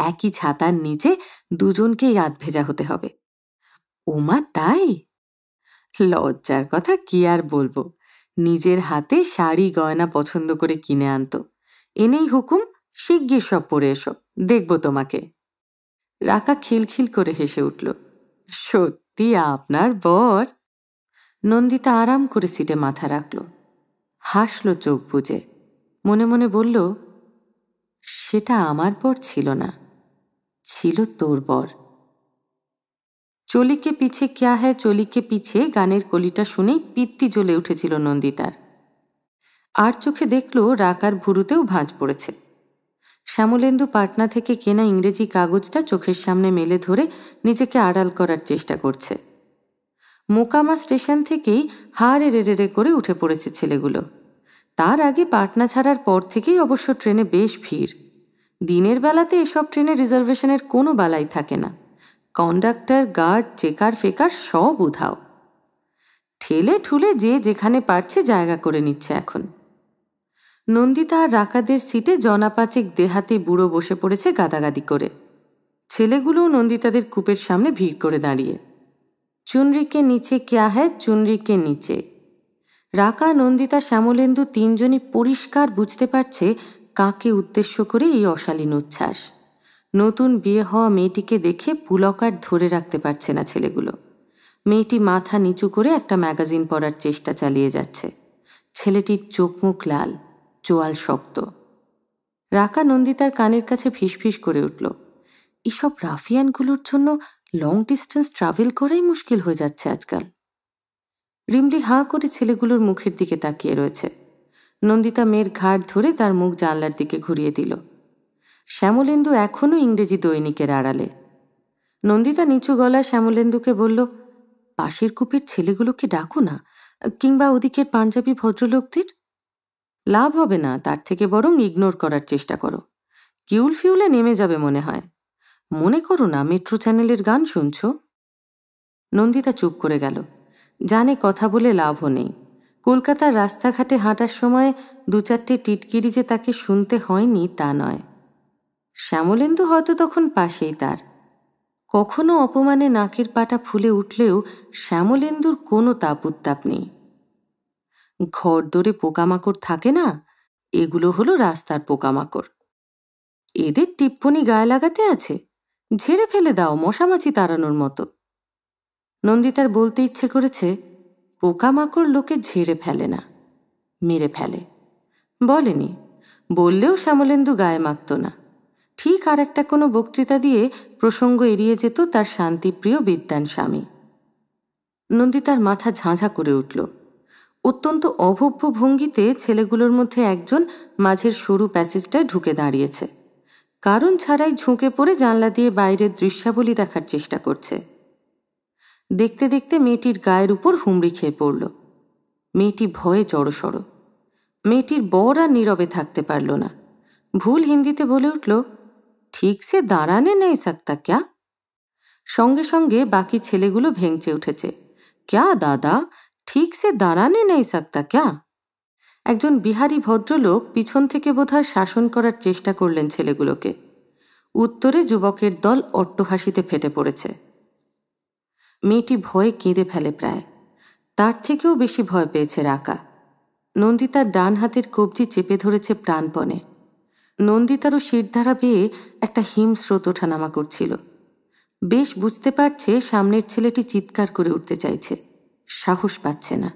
একই ছাতার নিচে দুজনকেই আধ ভেজা হতে হবে ওমা তাই লজ্জার কথা কি আর বলবো নিজের হাতে শাড়ি গয়না পছন্দ করে কিনে আনত এনেই হুকুম শিগগির সব পরে এসো দেখব তোমাকে রাকা খিলখিল করে হেসে উঠল সত্যি আপনার বর নন্দিতা আরাম করে সিটে মাথা রাখল হাসল চোখ বুঝে মনে মনে বলল সেটা আমার বর ছিল না ছিল তোর বর চলিকে পিছে ক্যা হ্যায় চলিকে পিছে গানের কলিটা শুনেই পিত্তি জ্বলে উঠেছিল নন্দিতার আর চোখে দেখল রাকার ভুরুতেও ভাঁজ পড়েছে শ্যামলেন্দু পাটনা থেকে কেনা ইংরেজি কাগজটা চোখের সামনে মেলে ধরে নিজেকে আড়াল করার চেষ্টা করছে মোকামা স্টেশন থেকেই হাড় এড়ে রেড়ে করে উঠে পড়েছে ছেলেগুলো তার আগে পাটনা ছাড়ার পর থেকেই অবশ্য ট্রেনে বেশ ভিড় দিনের বেলাতে এসব ট্রেনে রিজার্ভেশনের কোনো বালাই থাকে না কন্ডাক্টর গার্ড চেকার ফেকার সব উধাও ঠেলে ঠুলে যে যেখানে পারছে জায়গা করে নিচ্ছে এখন নন্দিতা আর রাকাদের সিটে জনাপাচেক দেহাতে বুড়ো বসে পড়েছে গাদাগাদি করে ছেলেগুলোও নন্দিতাদের কূপের সামনে ভিড় করে দাঁড়িয়ে চুনরিকে নিচে ক্যা হ্যায় চুনরিকে নিচে রাকা নন্দিতা শ্যামলেন্দু তিনজনই পরিষ্কার বুঝতে পারছে কাকে উদ্দেশ্য করে এই অশালীন উচ্ছ্বাস নতুন বিয়ে হওয়া মেয়েটিকে দেখে পুলক আর ধরে রাখতে পারছে না ছেলেগুলো মেয়েটি মাথা নিচু করে একটা ম্যাগাজিন পড়ার চেষ্টা চালিয়ে যাচ্ছে ছেলেটির চোখ মুখ লাল চোয়াল শক্ত রাকা নন্দিতার কানের কাছে ফিসফিস করে উঠল এসব রাফিয়ানগুলোর জন্য লং ডিস্টেন্স ট্রাভেল করাই মুশকিল হয়ে যাচ্ছে আজকাল রিমলি হাঁ করে ছেলেগুলোর মুখের দিকে তাকিয়ে রয়েছে নন্দিতা মেয়ের ঘাড় ধরে তার মুখ জানলার দিকে ঘুরিয়ে দিল শ্যামলেন্দু এখনও ইংরেজি দৈনিকের আড়ালে নন্দিতা নিচু গলায় শ্যামলেন্দুকে বলল পাশের কূপের ছেলেগুলোকে ডাকো না কিংবা ওদিকের পাঞ্জাবি ভদ্রলোকদের লাভ হবে না তার থেকে বরং ইগনোর করার চেষ্টা করো কিউল ফিউলে নেমে যাবে মনে হয় মনে করো না মেট্রো চ্যানেলের গান শুনছ নন্দিতা চুপ করে গেল জানে কথা বলে লাভও নেই কলকাতার রাস্তাঘাটে হাঁটার সময় দু চারটে টিটকিরি যে তাকে শুনতে হয়নি তা নয় শ্যামলেন্দু হয়তো তখন পাশেই তার কখনো অপমানে নাকের পাটা ফুলে উঠলেও শ্যামলেন্দুর কোনো তাপ উত্তাপ নেই ঘর দরে পোকামাকড় থাকে না এগুলো হলো রাস্তার পোকামাকড় এদের টিপ্পনি গায়ে লাগাতে আছে ঝেড়ে ফেলে দাও মশামাছি তাড়ানোর মতো নন্দিতার বলতে ইচ্ছে করেছে পোকামাকড় লোকে ঝেড়ে ফেলে না মেরে ফেলে বলেনি বললেও শ্যামলেন্দু গায়ে মাখত না ঠিক আর একটা কোনো বক্তৃতা দিয়ে প্রসঙ্গ এড়িয়ে যেত তার শান্তিপ্রিয় বিদ্যান স্বামী নন্দিতার মাথা ঝাঁঝা করে উঠল অত্যন্ত অভব্য ভঙ্গিতে ছেলেগুলোর মধ্যে একজন মাঝের সরু প্যাসেজটায় ঢুকে দাঁড়িয়েছে কারণ ছাড়াই ঝুঁকে পড়ে জানলা দিয়ে বাইরের দৃশ্যাবলী দেখার চেষ্টা করছে দেখতে দেখতে মেয়েটির গায়ের উপর হুমড়ি খেয়ে পড়ল মেয়েটি ভয়ে জড়সড় মেয়েটির বর আর নীরবে থাকতে পারল না ভুল হিন্দিতে বলে উঠল ঠিক সে দাঁড়ানে নেই सकता ক্যা সঙ্গে সঙ্গে বাকি ছেলেগুলো ভেঙচে উঠেছে ক্যা দাদা ঠিক সে দাঁড়ানে নেই সাক্তা ক্যা একজন বিহারি ভদ্রলোক পিছন থেকে বোধহয় শাসন করার চেষ্টা করলেন ছেলেগুলোকে উত্তরে যুবকের দল অট্টহাসিতে ফেটে পড়েছে মেয়েটি ভয়ে কেঁদে ফেলে প্রায় তার থেকেও বেশি ভয় পেয়েছে রাকা নন্দিতার ডান হাতের কবজি চেপে ধরেছে প্রাণপণে নন্দিতারও শিরধারা বেয়ে একটা হিমস্রোত ওঠানামা করছিল বেশ বুঝতে পারছে সামনের ছেলেটি চিৎকার করে উঠতে চাইছে সাহস পাচ্ছে না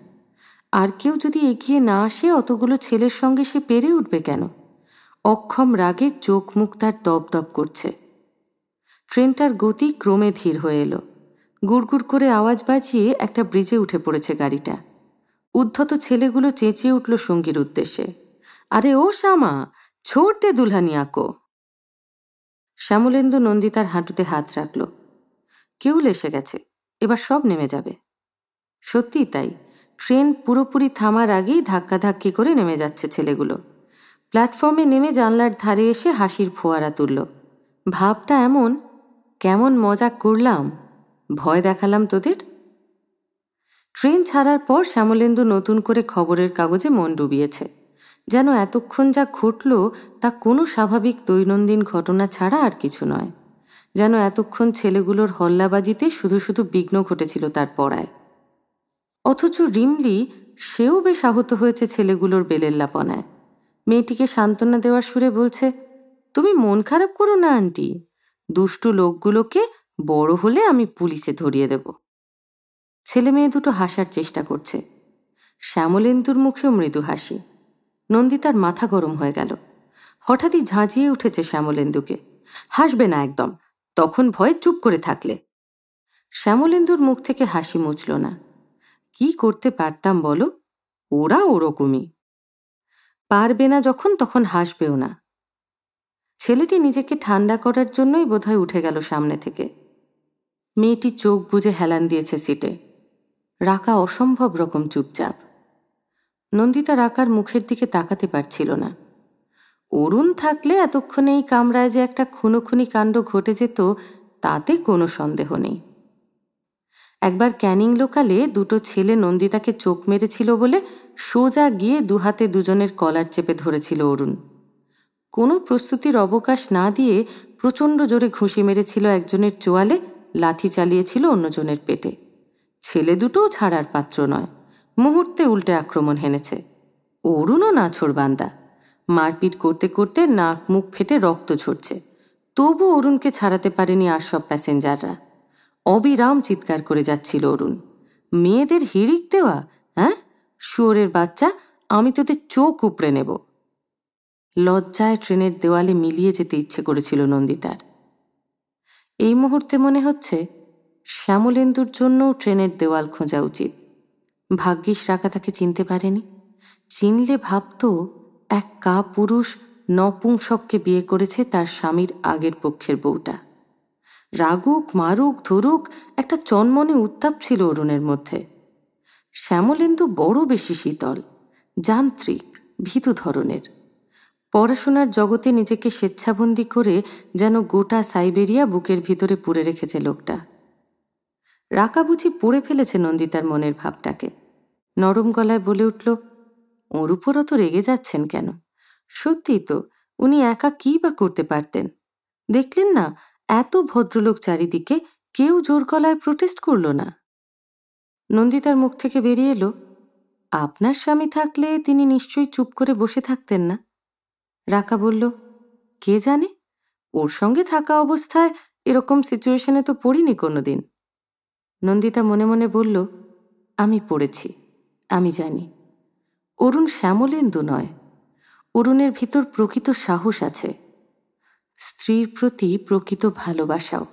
আর কেউ যদি এগিয়ে না আসে অতগুলো ছেলের সঙ্গে সে পেরে উঠবে কেন অক্ষম রাগে চোখ মুখ তার দপদপ করছে ট্রেনটার গতি ক্রমে ধীর হয়ে এলো গুড়গুড় করে আওয়াজ বাজিয়ে একটা ব্রিজে উঠে পড়েছে গাড়িটা উদ্ধত ছেলেগুলো চেঁচিয়ে উঠল সঙ্গীর উদ্দেশ্যে আরে ও শ্যামা দে দুলহানিয়া কো শ্যামলেন্দু নন্দিতার হাঁটুতে হাত রাখল কেউ এসে গেছে এবার সব নেমে যাবে সত্যিই তাই ট্রেন পুরোপুরি থামার আগেই ধাক্কাধাক্কি করে নেমে যাচ্ছে ছেলেগুলো প্ল্যাটফর্মে নেমে জানলার ধারে এসে হাসির ফোয়ারা তুলল ভাবটা এমন কেমন মজা করলাম ভয় দেখালাম তোদের ট্রেন ছাড়ার পর শ্যামলেন্দু নতুন করে খবরের কাগজে মন ডুবিয়েছে যেন এতক্ষণ যা ঘটল তা কোনো স্বাভাবিক দৈনন্দিন ঘটনা ছাড়া আর কিছু নয় যেন এতক্ষণ ছেলেগুলোর হল্লাবাজিতে শুধু শুধু বিঘ্ন ঘটেছিল তার পড়ায় অথচ রিমলি সেও বেশ আহত হয়েছে ছেলেগুলোর বেলেল্লাপনায় মেয়েটিকে সান্ত্বনা দেওয়ার সুরে বলছে তুমি মন খারাপ করো না আন্টি দুষ্টু লোকগুলোকে বড় হলে আমি পুলিশে ধরিয়ে দেব ছেলে মেয়ে দুটো হাসার চেষ্টা করছে শ্যামলেন্দুর মুখেও মৃদু হাসি নন্দিতার মাথা গরম হয়ে গেল হঠাৎই ঝাঁঝিয়ে উঠেছে শ্যামলেন্দুকে হাসবে না একদম তখন ভয়ে চুপ করে থাকলে শ্যামলেন্দুর মুখ থেকে হাসি মুছল না কি করতে পারতাম বলো ওরা ওরকমই পারবে না যখন তখন হাসবেও না ছেলেটি নিজেকে ঠান্ডা করার জন্যই বোধহয় উঠে গেল সামনে থেকে মেয়েটি চোখ বুঝে হেলান দিয়েছে সিটে রাখা অসম্ভব রকম চুপচাপ নন্দিতা রাকার মুখের দিকে তাকাতে পারছিল না অরুণ থাকলে এতক্ষণে এই কামরায় যে একটা খুনোখুনি কাণ্ড ঘটে যেত তাতে কোনো সন্দেহ নেই একবার ক্যানিং লোকালে দুটো ছেলে নন্দিতাকে চোখ মেরেছিল বলে সোজা গিয়ে দুহাতে দুজনের কলার চেপে ধরেছিল অরুণ কোনো প্রস্তুতির অবকাশ না দিয়ে প্রচণ্ড জোরে ঘুষি মেরেছিল একজনের চোয়ালে লাথি চালিয়েছিল অন্যজনের পেটে ছেলে দুটোও ছাড়ার পাত্র নয় মুহূর্তে উল্টে আক্রমণ হেনেছে অরুণও না বান্দা মারপিট করতে করতে নাক মুখ ফেটে রক্ত ঝরছে তবু অরুণকে ছাড়াতে পারেনি আর সব প্যাসেঞ্জাররা অবিরাম চিৎকার করে যাচ্ছিল অরুণ মেয়েদের হিড়িক দেওয়া হ্যাঁ শুয়োরের বাচ্চা আমি তোদের চোখ উপড়ে নেব লজ্জায় ট্রেনের দেওয়ালে মিলিয়ে যেতে ইচ্ছে করেছিল নন্দিতার এই মুহূর্তে মনে হচ্ছে শ্যামলেন্দুর জন্যও ট্রেনের দেওয়াল খোঁজা উচিত ভাগ্যিস রাকা তাকে চিনতে পারেনি চিনলে ভাবত এক কা পুরুষ নপুংসককে বিয়ে করেছে তার স্বামীর আগের পক্ষের বউটা রাগুক মারুক ধরুক একটা চনমনে উত্তাপ ছিল অরুণের মধ্যে শ্যামলেন্দু বড় বেশি শীতল যান্ত্রিক ভীতু ধরনের পড়াশোনার জগতে নিজেকে স্বেচ্ছাবন্দী করে যেন গোটা সাইবেরিয়া বুকের ভিতরে পুড়ে রেখেছে লোকটা রাকা বুঝি পড়ে ফেলেছে নন্দিতার মনের ভাবটাকে নরম গলায় বলে উঠল ওর উপর অত রেগে যাচ্ছেন কেন সত্যি তো উনি একা কী বা করতে পারতেন দেখলেন না এত ভদ্রলোক চারিদিকে কেউ জোর গলায় প্রোটেস্ট করল না নন্দিতার মুখ থেকে বেরিয়ে এলো আপনার স্বামী থাকলে তিনি নিশ্চয়ই চুপ করে বসে থাকতেন না রাকা বলল কে জানে ওর সঙ্গে থাকা অবস্থায় এরকম সিচুয়েশনে তো পড়িনি কোনোদিন নন্দিতা মনে মনে বলল আমি পড়েছি আমি জানি অরুণ শ্যামলেন্দু নয় অরুণের ভিতর প্রকৃত সাহস আছে স্ত্রীর প্রতি প্রকৃত ভালোবাসাও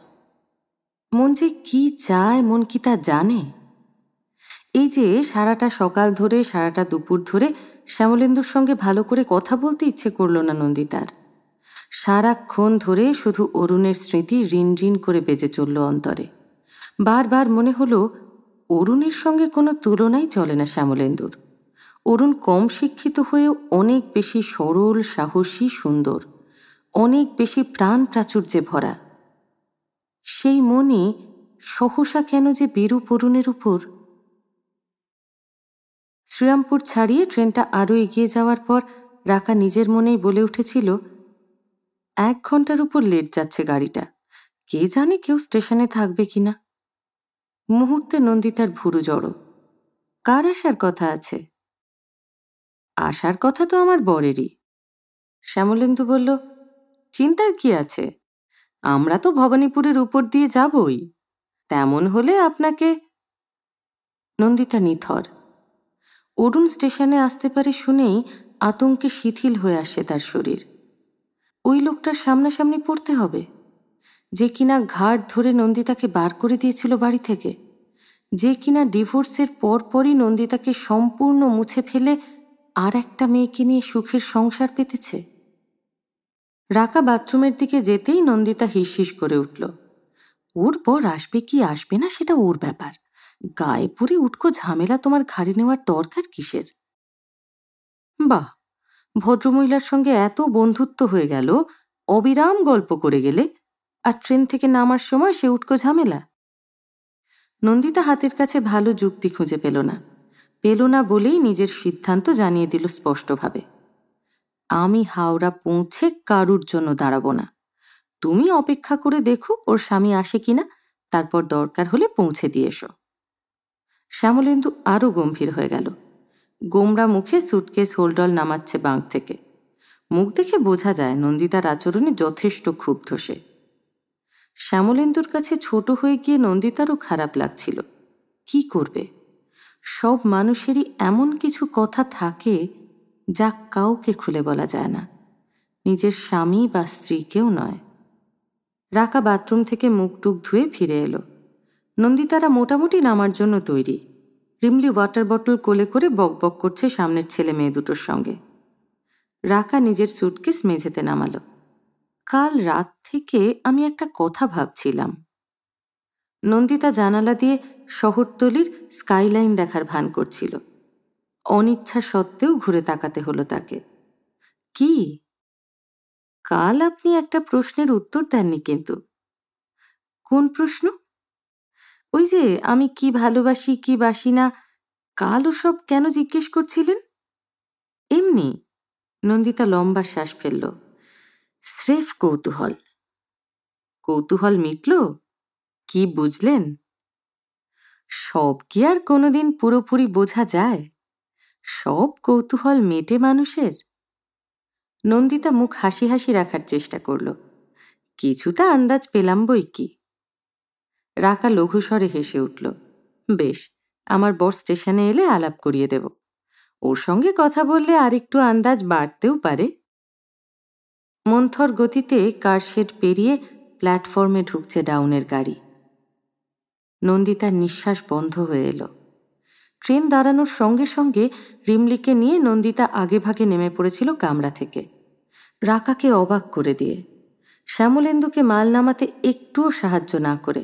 মন যে কি চায় মন কি তা জানে এই যে সারাটা সকাল ধরে সারাটা দুপুর ধরে শ্যামলেন্দুর সঙ্গে ভালো করে কথা বলতে ইচ্ছে করল না নন্দিতার সারাক্ষণ ধরে শুধু অরুণের স্মৃতি ঋণ ঋণ করে বেজে চলল অন্তরে বারবার মনে হলো অরুণের সঙ্গে কোনো তুলনাই চলে না শ্যামলেন্দুর অরুণ কম শিক্ষিত হয়েও অনেক বেশি সরল সাহসী সুন্দর অনেক বেশি প্রাণ প্রাচুর্যে ভরা সেই মনে সহসা কেন যে বিরূপ অরুণের উপর শ্রীরামপুর ছাড়িয়ে ট্রেনটা আরও এগিয়ে যাওয়ার পর রাকা নিজের মনেই বলে উঠেছিল এক ঘন্টার উপর লেট যাচ্ছে গাড়িটা কে জানে কেউ স্টেশনে থাকবে কিনা মুহূর্তে নন্দিতার ভুরু জড়ো কার আসার কথা আছে আসার কথা তো আমার বরেরই শ্যামলেন্দু বলল চিন্তার কি আছে আমরা তো ভবানীপুরের উপর দিয়ে যাবই তেমন হলে আপনাকে নন্দিতা নিথর অরুণ স্টেশনে আসতে পারে শুনেই আতঙ্কে শিথিল হয়ে আসে তার শরীর ওই লোকটার সামনাসামনি পড়তে হবে যে কিনা ঘাট ধরে নন্দিতাকে বার করে দিয়েছিল বাড়ি থেকে যে কিনা ডিভোর্সের পরপরই নন্দিতাকে সম্পূর্ণ মুছে ফেলে আর একটা মেয়েকে নিয়ে সুখের সংসার পেতেছে রাকা বাথরুমের দিকে যেতেই নন্দিতা হিস করে উঠল ওর পর আসবে কি আসবে না সেটা ওর ব্যাপার গায়ে পড়ে উটকো ঝামেলা তোমার ঘাড়ে নেওয়ার দরকার কিসের বাহ ভদ্রমহিলার সঙ্গে এত বন্ধুত্ব হয়ে গেল অবিরাম গল্প করে গেলে আর ট্রেন থেকে নামার সময় সে উটকো ঝামেলা নন্দিতা হাতের কাছে ভালো যুক্তি খুঁজে পেল না পেল না বলেই নিজের সিদ্ধান্ত জানিয়ে দিল স্পষ্টভাবে আমি হাওড়া পৌঁছে কারুর জন্য দাঁড়াবো না তুমি অপেক্ষা করে দেখো ওর স্বামী আসে কিনা তারপর দরকার হলে পৌঁছে দিয়ে এসো শ্যামলেন্দু আরও গম্ভীর হয়ে গেল গোমরা মুখে সুটকেস হোল্ডল নামাচ্ছে বাঁক থেকে মুখ দেখে বোঝা যায় নন্দিতার আচরণে যথেষ্ট ক্ষুব্ধ সে শ্যামলেন্দুর কাছে ছোট হয়ে গিয়ে নন্দিতারও খারাপ লাগছিল কি করবে সব মানুষেরই এমন কিছু কথা থাকে যা কাউকে খুলে বলা যায় না নিজের স্বামী বা স্ত্রীকেও নয় রাকা বাথরুম থেকে মুখ টুক ধুয়ে ফিরে এলো নন্দিতারা মোটামুটি নামার জন্য তৈরি রিমলি ওয়াটার বটল কোলে করে বকবক করছে সামনের ছেলে মেয়ে দুটোর সঙ্গে রাকা নিজের সুটকেস মেঝেতে নামালো কাল রাত থেকে আমি একটা কথা ভাবছিলাম নন্দিতা জানালা দিয়ে শহরতলির স্কাইলাইন দেখার ভান করছিল অনিচ্ছা সত্ত্বেও ঘুরে তাকাতে হলো তাকে কি কাল আপনি একটা প্রশ্নের উত্তর দেননি কিন্তু কোন প্রশ্ন ওই যে আমি কি ভালোবাসি কি বাসি না কাল সব কেন জিজ্ঞেস করছিলেন এমনি নন্দিতা লম্বা শ্বাস ফেললো স্রেফ কৌতূহল কৌতূহল মিটল কি বুঝলেন সব কি আর কোনোদিন পুরোপুরি বোঝা যায় সব কৌতূহল মেটে মানুষের নন্দিতা মুখ হাসি হাসি রাখার চেষ্টা করল কিছুটা আন্দাজ পেলাম বই কি রাকা লঘুস্বরে হেসে উঠল বেশ আমার বর স্টেশনে এলে আলাপ করিয়ে দেব ওর সঙ্গে কথা বললে আর একটু আন্দাজ বাড়তেও পারে মন্থর গতিতে কারশেড পেরিয়ে প্ল্যাটফর্মে ঢুকছে ডাউনের গাড়ি নন্দিতার নিঃশ্বাস বন্ধ হয়ে এলো ট্রেন দাঁড়ানোর সঙ্গে সঙ্গে রিমলিকে নিয়ে নন্দিতা আগেভাগে নেমে পড়েছিল কামরা থেকে রাকাকে অবাক করে দিয়ে শ্যামলেন্দুকে মাল নামাতে একটুও সাহায্য না করে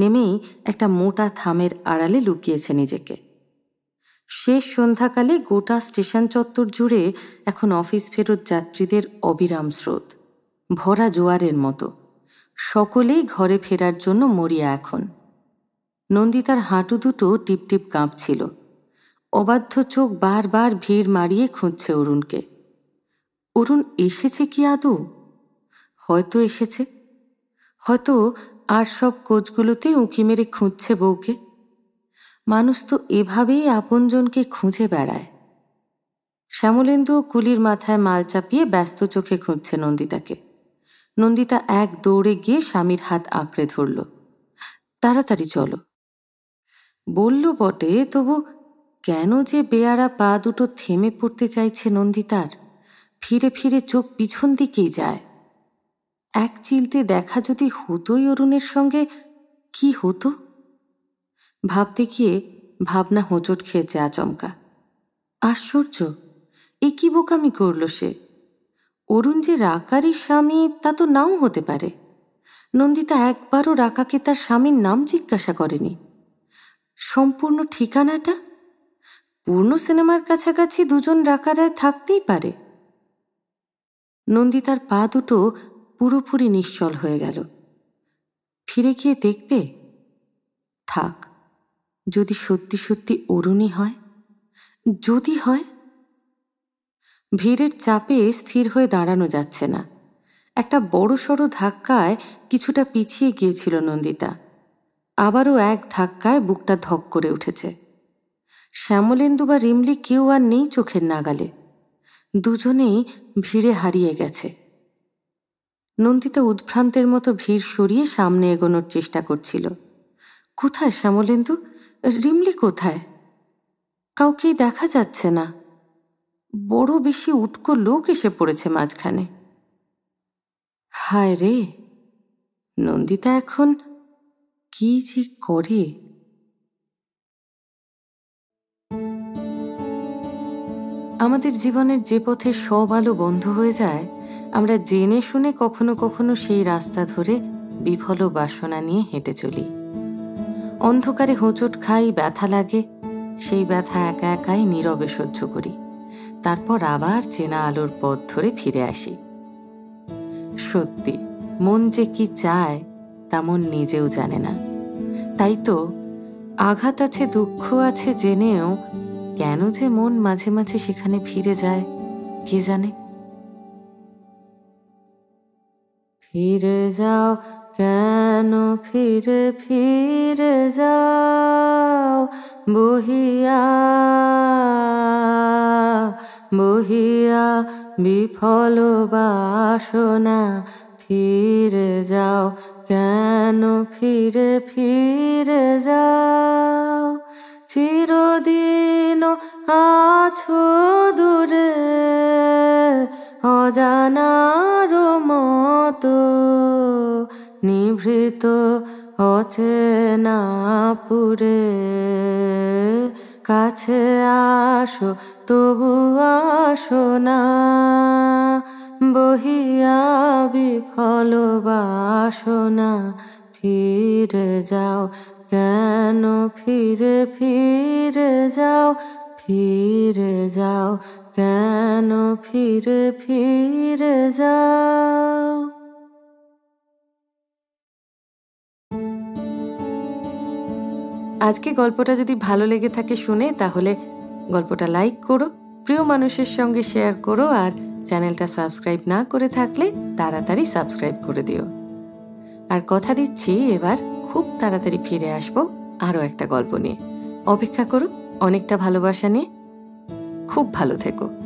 নেমেই একটা মোটা থামের আড়ালে লুকিয়েছে নিজেকে শেষ সন্ধ্যাকালে গোটা স্টেশন চত্বর জুড়ে এখন অফিস ফেরত যাত্রীদের অবিরাম স্রোত ভরা জোয়ারের মতো সকলেই ঘরে ফেরার জন্য মরিয়া এখন নন্দিতার হাঁটু দুটো টিপটিপ কাঁপছিল অবাধ্য চোখ বারবার ভিড় মারিয়ে খুঁজছে অরুণকে অরুণ এসেছে কি আদৌ হয়তো এসেছে হয়তো আর সব কোচগুলোতে উঁকি মেরে খুঁজছে বউকে মানুষ তো এভাবেই আপনজনকে খুঁজে বেড়ায় শ্যামলেন্দু কুলির মাথায় মাল চাপিয়ে ব্যস্ত চোখে খুঁজছে নন্দিতাকে নন্দিতা এক দৌড়ে গিয়ে স্বামীর হাত আঁকড়ে ধরল তাড়াতাড়ি চলো বলল বটে তবু কেন যে বেয়ারা পা দুটো থেমে পড়তে চাইছে নন্দিতার ফিরে ফিরে চোখ পিছন দিকেই যায় এক চিলতে দেখা যদি হতোই অরুণের সঙ্গে কি হতো ভাবতে গিয়ে ভাবনা হোঁচট খেয়েছে আচমকা আশ্চর্য এ কি বোকামি করল সে অরুণ যে রাকারই স্বামী তা তো নাও হতে পারে নন্দিতা একবারও রাকাকে তার স্বামীর নাম জিজ্ঞাসা করেনি সম্পূর্ণ ঠিকানাটা পূর্ণ সিনেমার কাছাকাছি দুজন রাকারায় থাকতেই পারে নন্দিতার পা দুটো পুরোপুরি নিশ্চল হয়ে গেল ফিরে গিয়ে দেখবে থাক যদি সত্যি সত্যি অরুণী হয় যদি হয় ভিড়ের চাপে স্থির হয়ে দাঁড়ানো যাচ্ছে না একটা বড় সড়ো ধাক্কায় কিছুটা পিছিয়ে গিয়েছিল নন্দিতা আবারও এক ধাক্কায় বুকটা ধক করে উঠেছে শ্যামলেন্দু বা রিমলি কেউ আর নেই চোখের নাগালে দুজনেই ভিড়ে হারিয়ে গেছে নন্দিতা উদ্ভ্রান্তের মতো ভিড় সরিয়ে সামনে এগোনোর চেষ্টা করছিল কোথায় শ্যামলেন্দু রিমলি কোথায় কাউকেই দেখা যাচ্ছে না বড় বেশি উটকো লোক এসে পড়েছে মাঝখানে হায় রে নন্দিতা এখন কি যে করে আমাদের জীবনের যে পথে সব আলো বন্ধ হয়ে যায় আমরা জেনে শুনে কখনো কখনো সেই রাস্তা ধরে বিফল বাসনা নিয়ে হেঁটে চলি অন্ধকারে হোঁচট খাই ব্যথা লাগে সেই ব্যথা একা একাই নীরবে সহ্য করি তারপর আবার চেনা আলোর পথ ধরে ফিরে আসি সত্যি মন যে কি চায় তা মন নিজেও জানে না তাই তো আঘাত আছে দুঃখ আছে জেনেও কেন যে মন মাঝে মাঝে সেখানে ফিরে যায় কে জানে ফিরে যাও কেন ফিরে ফিরে যাও বহিয়া বহিয়া বিফল বাসনা ফিরে যাও কেন ফিরে ফিরে যাও চিরদিন আছো দূরে অজানার মতো নিভৃত অচেনা পুরে কাছে আসো তবু আসো না বহিয়া বিফল বাসনা ফিরে যাও কেন ফিরে ফিরে যাও ফিরে যাও কেন ফিরে ফিরে যাও আজকে গল্পটা যদি ভালো লেগে থাকে শুনে তাহলে গল্পটা লাইক করো প্রিয় মানুষের সঙ্গে শেয়ার করো আর চ্যানেলটা সাবস্ক্রাইব না করে থাকলে তাড়াতাড়ি সাবস্ক্রাইব করে দিও আর কথা দিচ্ছি এবার খুব তাড়াতাড়ি ফিরে আসবো আরও একটা গল্প নিয়ে অপেক্ষা করো অনেকটা ভালোবাসা নিয়ে খুব ভালো থেকো